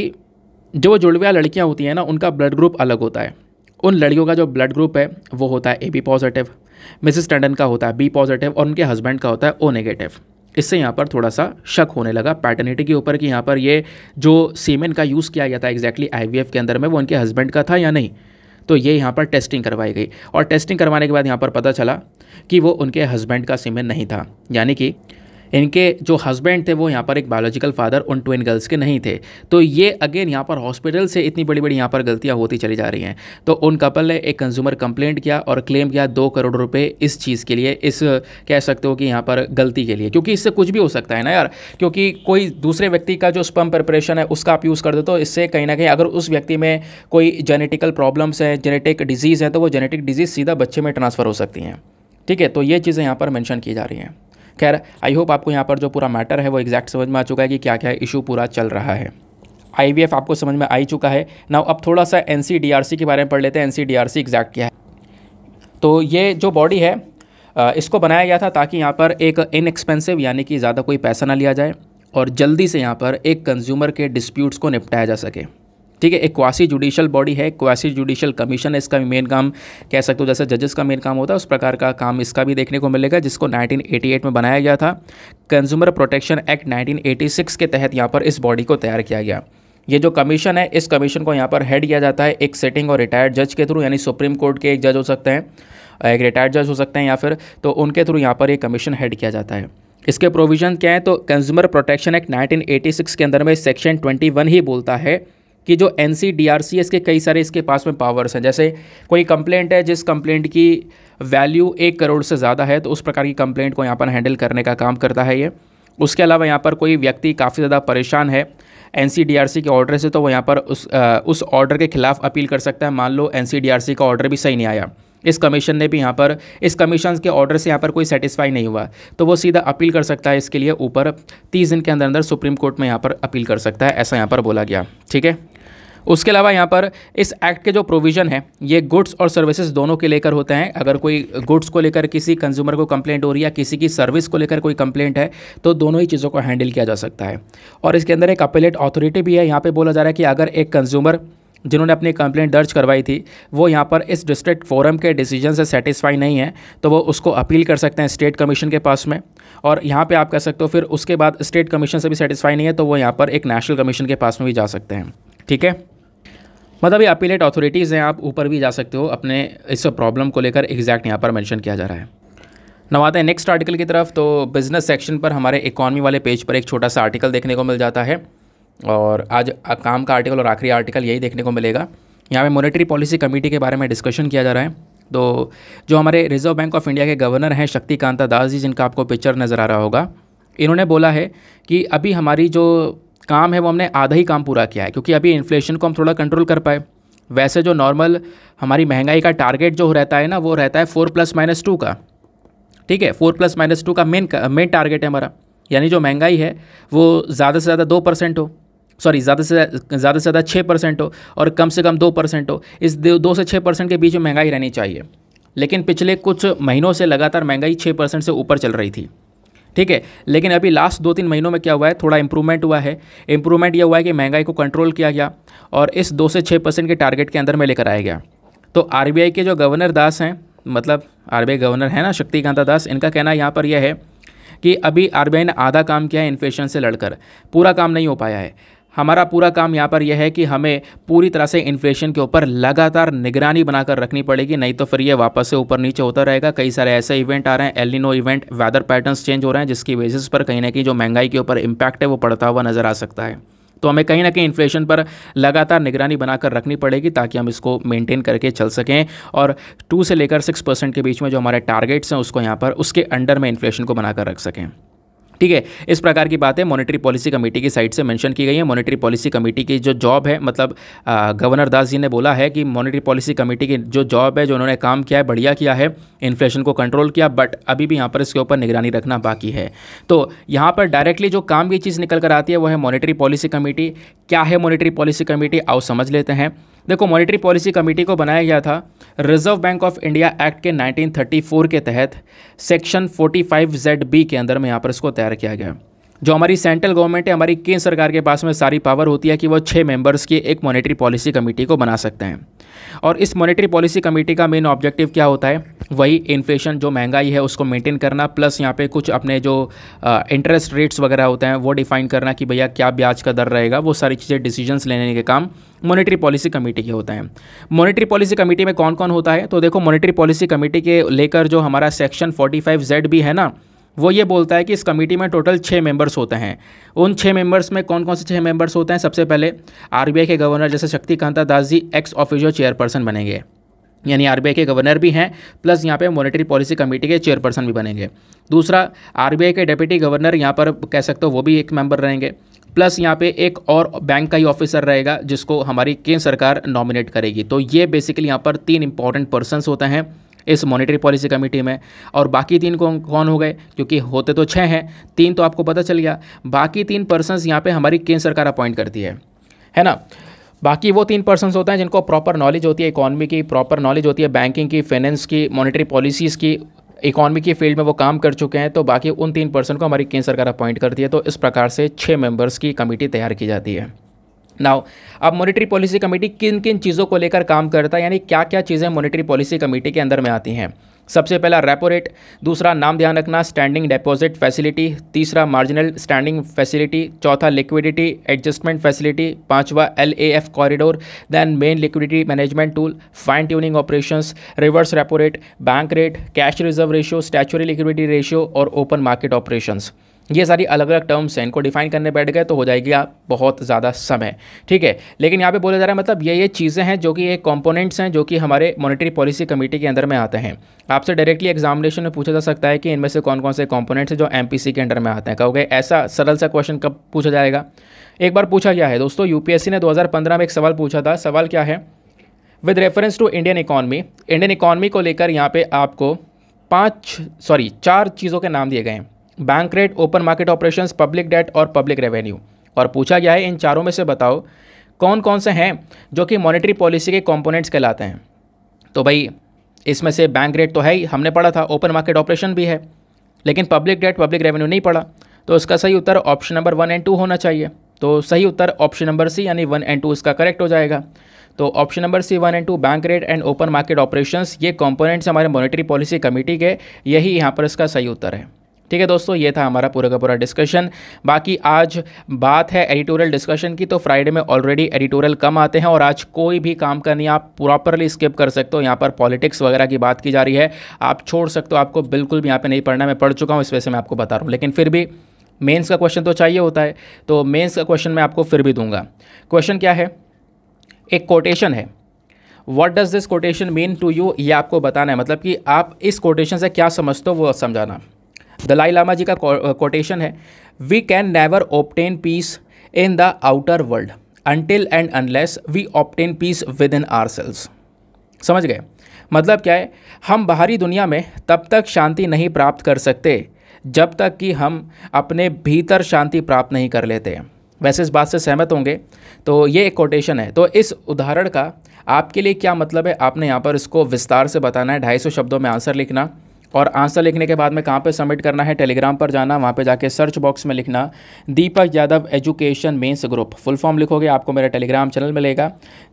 जो जुड़वा लड़कियाँ होती हैं ना उनका ब्लड ग्रुप अलग होता है उन लड़कियों का जो ब्लड ग्रुप है वो होता है A B positive Mrs Tandon का होता है बी पॉजिटिव और उनके हस्बैंड का होता है ओ नेगेटिव इससे यहाँ पर थोड़ा सा शक होने लगा पैटर्निटी के ऊपर कि यहाँ पर ये जो सीमेन का यूज़ किया गया था एग्जैक्टली आई के अंदर में वो उनके हस्बैंड का था या नहीं तो ये यहाँ पर टेस्टिंग करवाई गई और टेस्टिंग करवाने के बाद यहाँ पर पता चला कि वो उनके हस्बैंड का सीमेन नहीं था यानी कि इनके जो हस्बैंड थे वो यहाँ पर एक बायोलॉजिकल फादर उन ट्विन गर्ल्स के नहीं थे तो ये अगेन यहाँ पर हॉस्पिटल से इतनी बड़ी बड़ी यहाँ पर गलतियाँ होती चली जा रही हैं तो उन कपल ने एक कंज्यूमर कंप्लेंट किया और क्लेम किया दो करोड़ रुपये इस चीज़ के लिए इस कह सकते हो कि यहाँ पर गलती के लिए क्योंकि इससे कुछ भी हो सकता है ना यार क्योंकि कोई दूसरे व्यक्ति का जो स्पम प्रिपरेशन है उसका आप यूज़ कर दो तो इससे कहीं ना कहीं अगर उस व्यक्ति में कोई जेनेटिकल प्रॉब्लम्स हैं जेनेटिक डिजीज़ है तो वो जेनेटिक डिजीज़ सीधा बच्चे में ट्रांसफ़र हो सकती हैं ठीक है तो ये चीज़ें यहाँ पर मैंशन की जा रही हैं खैर आई होप आपको यहाँ पर जो पूरा मैटर है वो एग्जैक्ट समझ में आ चुका है कि क्या क्या इशू पूरा चल रहा है आई आपको समझ में आ ही चुका है नाउ अब थोड़ा सा एन के बारे में पढ़ लेते हैं एन सी एग्जैक्ट क्या है तो ये जो बॉडी है इसको बनाया गया था ताकि यहाँ पर एक इनएक्सपेंसिव यानी कि ज़्यादा कोई पैसा ना लिया जाए और जल्दी से यहाँ पर एक कंज्यूमर के डिस्प्यूट्स को निपटाया जा सके ठीक है एक क्वासी जुडिशल बॉडी है क्वासी जुडिशल कमीशन है इसका मेन काम कह सकते हो जैसे जजेस का मेन काम होता है उस प्रकार का काम इसका भी देखने को मिलेगा जिसको 1988 में बनाया गया था कंज्यूमर प्रोटेक्शन एक्ट 1986 के तहत यहाँ पर इस बॉडी को तैयार किया गया ये जो कमीशन है इस कमीशन को यहाँ पर हेड किया जाता है एक सिटिंग और रिटायर्ड जज के थ्रू यानी सुप्रीम कोर्ट के एक जज हो सकते हैं एक रिटायर्ड जज हो सकते हैं या फिर तो उनके थ्रू यहाँ पर ये कमीशन हेड किया जाता है इसके प्रोविज़न क्या है तो कंज्यूमर प्रोटेक्शन एक्ट 1986 के अंदर में सेक्शन 21 ही बोलता है कि जो N C D R C S के कई सारे इसके पास में पावर्स हैं जैसे कोई कंप्लेंट है जिस कंप्लेंट की वैल्यू एक करोड़ से ज़्यादा है तो उस प्रकार की कंप्लेंट को यहाँ पर हैंडल करने का काम करता है ये उसके अलावा यहाँ पर कोई व्यक्ति काफ़ी ज़्यादा परेशान है एन के ऑर्डर से तो वो यहाँ पर उस आ, उस ऑर्डर के खिलाफ अपील कर सकता है मान लो एन का ऑर्डर भी सही नहीं आया इस कमीशन ने भी यहाँ पर इस कमीशन के ऑर्डर से यहाँ पर कोई सेटिस्फाई नहीं हुआ तो वो सीधा अपील कर सकता है इसके लिए ऊपर तीस दिन के अंदर अंदर सुप्रीम कोर्ट में यहाँ पर अपील कर सकता है ऐसा यहाँ पर बोला गया ठीक है उसके अलावा यहाँ पर इस एक्ट के जो प्रोविज़न है ये गुड्स और सर्विसेज दोनों के लेकर होते हैं अगर कोई गुड्स को लेकर किसी कंज्यूमर को कंप्लेंट हो रही है या किसी की सर्विस को लेकर कोई कंप्लेंट है तो दोनों ही चीज़ों को हैंडल किया जा सकता है और इसके अंदर एक अपेलेट अथॉरिटी भी है यहाँ पर बोला जा रहा है कि अगर एक कंज्यूमर जिन्होंने अपनी कंप्लेंट दर्ज करवाई थी वो यहाँ पर इस डिस्ट्रिक्ट फोरम के डिसीजन से सेटिस्फाई नहीं है तो वो उसको अपील कर सकते हैं स्टेट कमीशन के पास में और यहाँ पे आप कह सकते हो फिर उसके बाद स्टेट कमीशन से भी सेटिस्फाई नहीं है तो वो यहाँ पर एक नेशनल कमीशन के पास में भी जा सकते हैं ठीक है मतलब ये अपीलेट अथॉरिटीज़ हैं आप ऊपर भी जा सकते हो अपने इस प्रॉब्लम को लेकर एग्जैक्ट यहाँ पर मैंशन किया जा रहा है नब आते हैं नेक्स्ट आर्टिकल की तरफ तो बिज़नेस सेक्शन पर हमारे इकॉनमी वाले पेज पर एक छोटा सा आर्टिकल देखने को मिल जाता है और आज काम का आर्टिकल और आखिरी आर्टिकल यही देखने को मिलेगा यहाँ पे मॉनेटरी पॉलिसी कमेटी के बारे में डिस्कशन किया जा रहा है तो जो हमारे रिजर्व बैंक ऑफ इंडिया के गवर्नर हैं शक्तिकांता दास जी जिनका आपको पिक्चर नज़र आ रहा होगा इन्होंने बोला है कि अभी हमारी जो काम है वो हमने आधा ही काम पूरा किया है क्योंकि अभी इन्फ्लेशन को हम थोड़ा कंट्रोल कर पाए वैसे जो नॉर्मल हमारी महंगाई का टारगेट जो रहता है ना वो रहता है फोर प्लस माइनस टू का ठीक है फोर प्लस माइनस टू का मेन मेन टारगेट है हमारा यानी जो महंगाई है वो ज़्यादा से ज़्यादा दो परसेंट हो सॉरी ज़्यादा से ज़्यादा से ज़्यादा छः परसेंट हो और कम से कम दो परसेंट हो इस दो से छः परसेंट के बीच में महंगाई रहनी चाहिए लेकिन पिछले कुछ महीनों से लगातार महंगाई छः परसेंट से ऊपर चल रही थी ठीक है लेकिन अभी लास्ट दो तीन महीनों में क्या हुआ है थोड़ा इंप्रूवमेंट हुआ है इंप्रूवमेंट यह हुआ है कि महंगाई को कंट्रोल किया गया और इस दो से छः परसेंट के टारगेट के अंदर में लेकर आया गया तो आर के जो गवर्नर दास हैं मतलब आर गवर्नर है ना शक्तिकांता दास इनका कहना यहाँ पर यह है कि अभी आर ने आधा काम किया है इन्फ्लेशन से लड़कर पूरा काम नहीं हो पाया है हमारा पूरा काम यहाँ पर यह है कि हमें पूरी तरह से इन्फ्लेशन के ऊपर लगातार निगरानी बनाकर रखनी पड़ेगी नहीं तो फिर ये वापस से ऊपर नीचे होता रहेगा कई सारे ऐसे इवेंट आ रहे हैं El Nino event weather patterns change हो रहे हैं जिसकी बेसिस पर कहीं ना कहीं जो महंगाई के ऊपर इम्पैक्ट है वो पड़ता हुआ नज़र आ सकता है तो हमें कहीं ना कहीं इन्फ्लेशन पर लगातार निगरानी बनाकर रखनी पड़ेगी ताकि हम इसको मेंटेन करके चल सकें और टू से लेकर सिक्स परसेंट के बीच में जो हमारे टारगेट्स हैं उसको यहाँ पर उसके अंडर में इन्फ्लेशन को बनाकर रख सकें ठीक है इस प्रकार की बातें मॉनेटरी पॉलिसी कमेटी की साइड से मेंशन की गई है मॉनेटरी पॉलिसी कमेटी की जो जॉब है मतलब गवर्नर दास जी ने बोला है कि मॉनेटरी पॉलिसी कमेटी की जो जॉब है जो उन्होंने काम किया है बढ़िया किया है इन्फ्लेशन को कंट्रोल किया बट अभी भी यहाँ पर इसके ऊपर निगरानी रखना बाकी है तो यहाँ पर डायरेक्टली जो काम की चीज़ निकल कर आती है वो है मॉनिटरी पॉलिसी कमेटी क्या है मॉनिटरी पॉलिसी कमेटी आओ समझ लेते हैं देखो मॉनिटरी पॉलिसी कमेटी को बनाया गया था Reserve Bank of India Act के 1934 के तहत सेक्शन 45 जेड बी के अंदर में यहाँ पर इसको तैयार किया गया जो हमारी सेंट्रल गवर्नमेंट है हमारी केंद्र सरकार के पास में सारी पावर होती है कि वह छः मेंबर्स की एक मॉनिटरी पॉलिसी कमेटी को बना सकते हैं और इस मॉनेटरी पॉलिसी कमेटी का मेन ऑब्जेक्टिव क्या होता है वही इन्फ्लेशन जो महंगाई है उसको मेंटेन करना प्लस यहाँ पे कुछ अपने जो इंटरेस्ट रेट्स वगैरह होते हैं वो डिफाइन करना कि भैया क्या ब्याज का दर रहेगा वो सारी चीज़ें डिसीजंस लेने के काम मॉनेटरी पॉलिसी कमेटी के होते हैं मॉनेटरी पॉलिसी कमेटी में कौन कौन होता है तो देखो मॉनेटरी पॉलिसी कमेटी के लेकर जो हमारा सेक्शन फोर्टी फाइव जेड भी है ना वो ये बोलता है कि इस कमेटी में टोटल छः मेंबर्स होते हैं उन छः मेंबर्स में कौन कौन से छः मेंबर्स होते हैं सबसे पहले आर के गवर्नर जैसे Shaktikanta Das ji ex officio chairperson बनेंगे यानी आर के गवर्नर भी हैं प्लस यहाँ पे मॉनेटरी पॉलिसी कमेटी के चेयरपर्सन भी बनेंगे दूसरा आर के डिप्टी गवर्नर यहाँ पर कह सकते हो वो भी एक मेंबर रहेंगे प्लस यहाँ पे एक और बैंक का ही ऑफिसर रहेगा जिसको हमारी केंद्र सरकार नॉमिनेट करेगी तो ये बेसिकली यहाँ पर तीन इंपॉर्टेंट पर्सनस होते हैं इस मॉनिटरी पॉलिसी कमेटी में और बाकी तीन कौन कौन हो गए क्योंकि होते तो छः हैं तीन तो आपको पता चल गया बाकी तीन पर्सनस यहाँ पर हमारी केंद्र सरकार अपॉइंट करती है है ना बाकी वो तीन पर्सनस होते हैं जिनको प्रॉपर नॉलेज होती है इकॉनमी की प्रॉपर नॉलेज होती है बैंकिंग की फाइनेंस की मॉनिटरी पॉलिसीज़ की इकॉनमी के फील्ड में वो काम कर चुके हैं तो बाकी उन तीन पर्सन को हमारी केंद्र सरकार अपॉइंट करती है तो इस प्रकार से छः मेंबर्स की कमेटी तैयार की जाती है नाउ अब मॉनेटरी पॉलिसी कमेटी किन किन चीज़ों को लेकर काम करता है यानी क्या क्या चीज़ें मॉनेटरी पॉलिसी कमेटी के अंदर में आती हैं सबसे पहला रेपो रेट दूसरा नाम ध्यान रखना स्टैंडिंग डिपॉजिट फैसिलिटी तीसरा मार्जिनल स्टैंडिंग फैसिलिटी चौथा लिक्विडिटी एडजस्टमेंट फैसिलिटी पांचवा L A F corridor then main liquidity management tool fine tuning operations reverse repo rate bank rate cash reserve ratio statutory liquidity ratio और open market operations ये सारी अलग अलग terms हैं इनको define करने बैठ गए तो हो जाएगी आप बहुत ज़्यादा समय ठीक है लेकिन यहाँ पे बोला जा रहा है मतलब ये ये चीज़ें हैं जो कि एक कंपोनेंट्स हैं जो कि हमारे मॉनेटरी पॉलिसी कमेटी के अंदर में आते हैं आपसे डायरेक्टली एग्जामिनेशन में पूछा जा सकता है कि इनमें से कौन कौन से कॉम्पोनेंट्स हैं जो एम के अंडर में आते हैं कहोगे ऐसा सरल सा क्वेश्चन कब पूछा जाएगा एक बार पूछा गया है दोस्तों यू ने दो में एक सवाल पूछा था सवाल क्या है with reference to Indian economy Indian economy को लेकर यहाँ पर आपको पाँच सॉरी चार चीज़ों के नाम दिए गए हैं bank rate open market operations public debt और पब्लिक रेवेन्यू और पूछा गया है इन चारों में से बताओ कौन कौन से हैं जो कि मॉनेटरी पॉलिसी के कंपोनेंट्स कहलाते हैं तो भाई इसमें से बैंक रेट तो है ही हमने पढ़ा था ओपन मार्केट ऑपरेशन भी है लेकिन पब्लिक डेट पब्लिक रेवेन्यू नहीं पढ़ा तो उसका सही उत्तर option number one and two होना चाहिए तो सही उत्तर ऑप्शन नंबर सी यानी वन एंड टू इसका करेक्ट हो जाएगा तो option number C one and two bank rate and open market operations ये कंपोनेंट्स हमारे मॉनेटरी पॉलिसी कमेटी के यही यहाँ पर इसका सही उत्तर है ठीक है दोस्तों ये था हमारा पूरा का पूरा डिस्कशन बाकी आज बात है एडिटोरियल डिस्कशन की तो फ्राइडे में ऑलरेडी एडिटोरियल कम आते हैं और आज कोई भी काम का नहीं आप प्रॉपरली स्किप कर सकते हो यहाँ पर पॉलिटिक्स वगैरह की बात की जा रही है आप छोड़ सकते हो आपको बिल्कुल भी यहाँ पर नहीं पढ़ना मैं पढ़ चुका हूँ इस वजह से मैं आपको बता रहा हूँ लेकिन फिर भी मेन्स का क्वेश्चन तो चाहिए होता है तो मेन्स का क्वेश्चन मैं आपको फिर भी दूंगा क्वेश्चन क्या है एक कोटेशन है what does this quotation mean to you ये आपको बताना है मतलब कि आप इस कोटेशन से क्या समझते हो वो समझाना दलाई लामा जी का कोटेशन है we can never obtain peace in the outer world until and unless we obtain peace within ourselves समझ गए मतलब क्या है हम बाहरी दुनिया में तब तक शांति नहीं प्राप्त कर सकते जब तक कि हम अपने भीतर शांति प्राप्त नहीं कर लेते वैसे इस बात से सहमत होंगे तो ये एक कोटेशन है तो इस उदाहरण का आपके लिए क्या मतलब है आपने यहाँ पर इसको विस्तार से बताना है ढाई सौ शब्दों में आंसर लिखना और आंसर लिखने के बाद में कहाँ पे सबमिट करना है टेलीग्राम पर जाना वहाँ पे जाके सर्च बॉक्स में लिखना Deepak Yadav education mains group full form लिखोगे आपको मेरा टेलीग्राम चैनल मिलेगा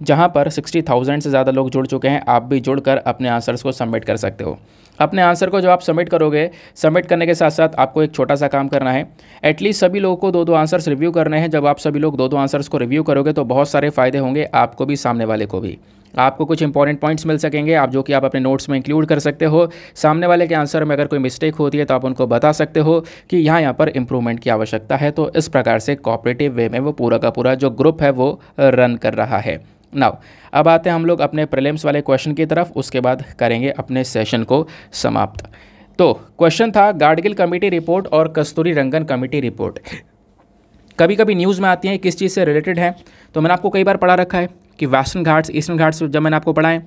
जहाँ पर सिक्सटी थाउजेंड से ज़्यादा लोग जुड़ चुके हैं आप भी जुड़कर अपने आंसर्स को सबमिट कर सकते हो अपने आंसर को जब आप सबमिट करोगे सबमिट करने के साथ साथ आपको एक छोटा सा काम करना है एटलीस्ट सभी लोगों को दो दो आंसर्स रिव्यू करने हैं जब आप सभी लोग दो दो आंसर्स को रिव्यू करोगे तो बहुत सारे फ़ायदे होंगे आपको भी सामने वाले को भी आपको कुछ इंपॉर्टेंट पॉइंट्स मिल सकेंगे आप जो कि आप अपने नोट्स में इंक्लूड कर सकते हो सामने वाले के आंसर में अगर कोई मिस्टेक होती है तो आप उनको बता सकते हो कि यहाँ यहाँ पर इंप्रूवमेंट की आवश्यकता है तो इस प्रकार से कॉपरेटिव वे में वो पूरा का पूरा जो ग्रुप है वो रन कर रहा है नाउ अब आते हैं हम लोग अपने प्रिलिम्स वाले क्वेश्चन की तरफ उसके बाद करेंगे अपने सेशन को समाप्त तो क्वेश्चन था गार्डगिल कमेटी रिपोर्ट और कस्तूरी रंगन कमेटी रिपोर्ट कभी कभी न्यूज़ में आती हैं किस चीज़ से रिलेटेड है तो मैंने आपको कई बार पढ़ा रखा है कि वेस्टर्न घाट्स ईस्टर्न घाट्स जब मैंने आपको पढ़ाएँ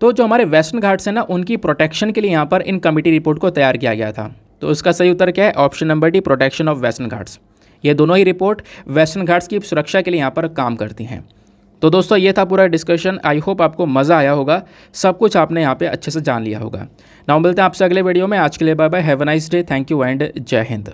तो जो हमारे वेस्टर्न घाट्स हैं ना उनकी प्रोटेक्शन के लिए यहाँ पर इन कमेटी रिपोर्ट को तैयार किया गया था तो उसका सही उत्तर क्या है option number D protection of western Ghats ये दोनों ही रिपोर्ट वेस्टर्न घाट्स की सुरक्षा के लिए यहाँ पर काम करती हैं तो दोस्तों ये था पूरा डिस्कशन आई होप आपको मज़ा आया होगा सब कुछ आपने यहाँ पे अच्छे से जान लिया होगा नाउ मिलते हैं आपसे अगले वीडियो में आज के लिए bye bye have a nice day thank you and Jai Hind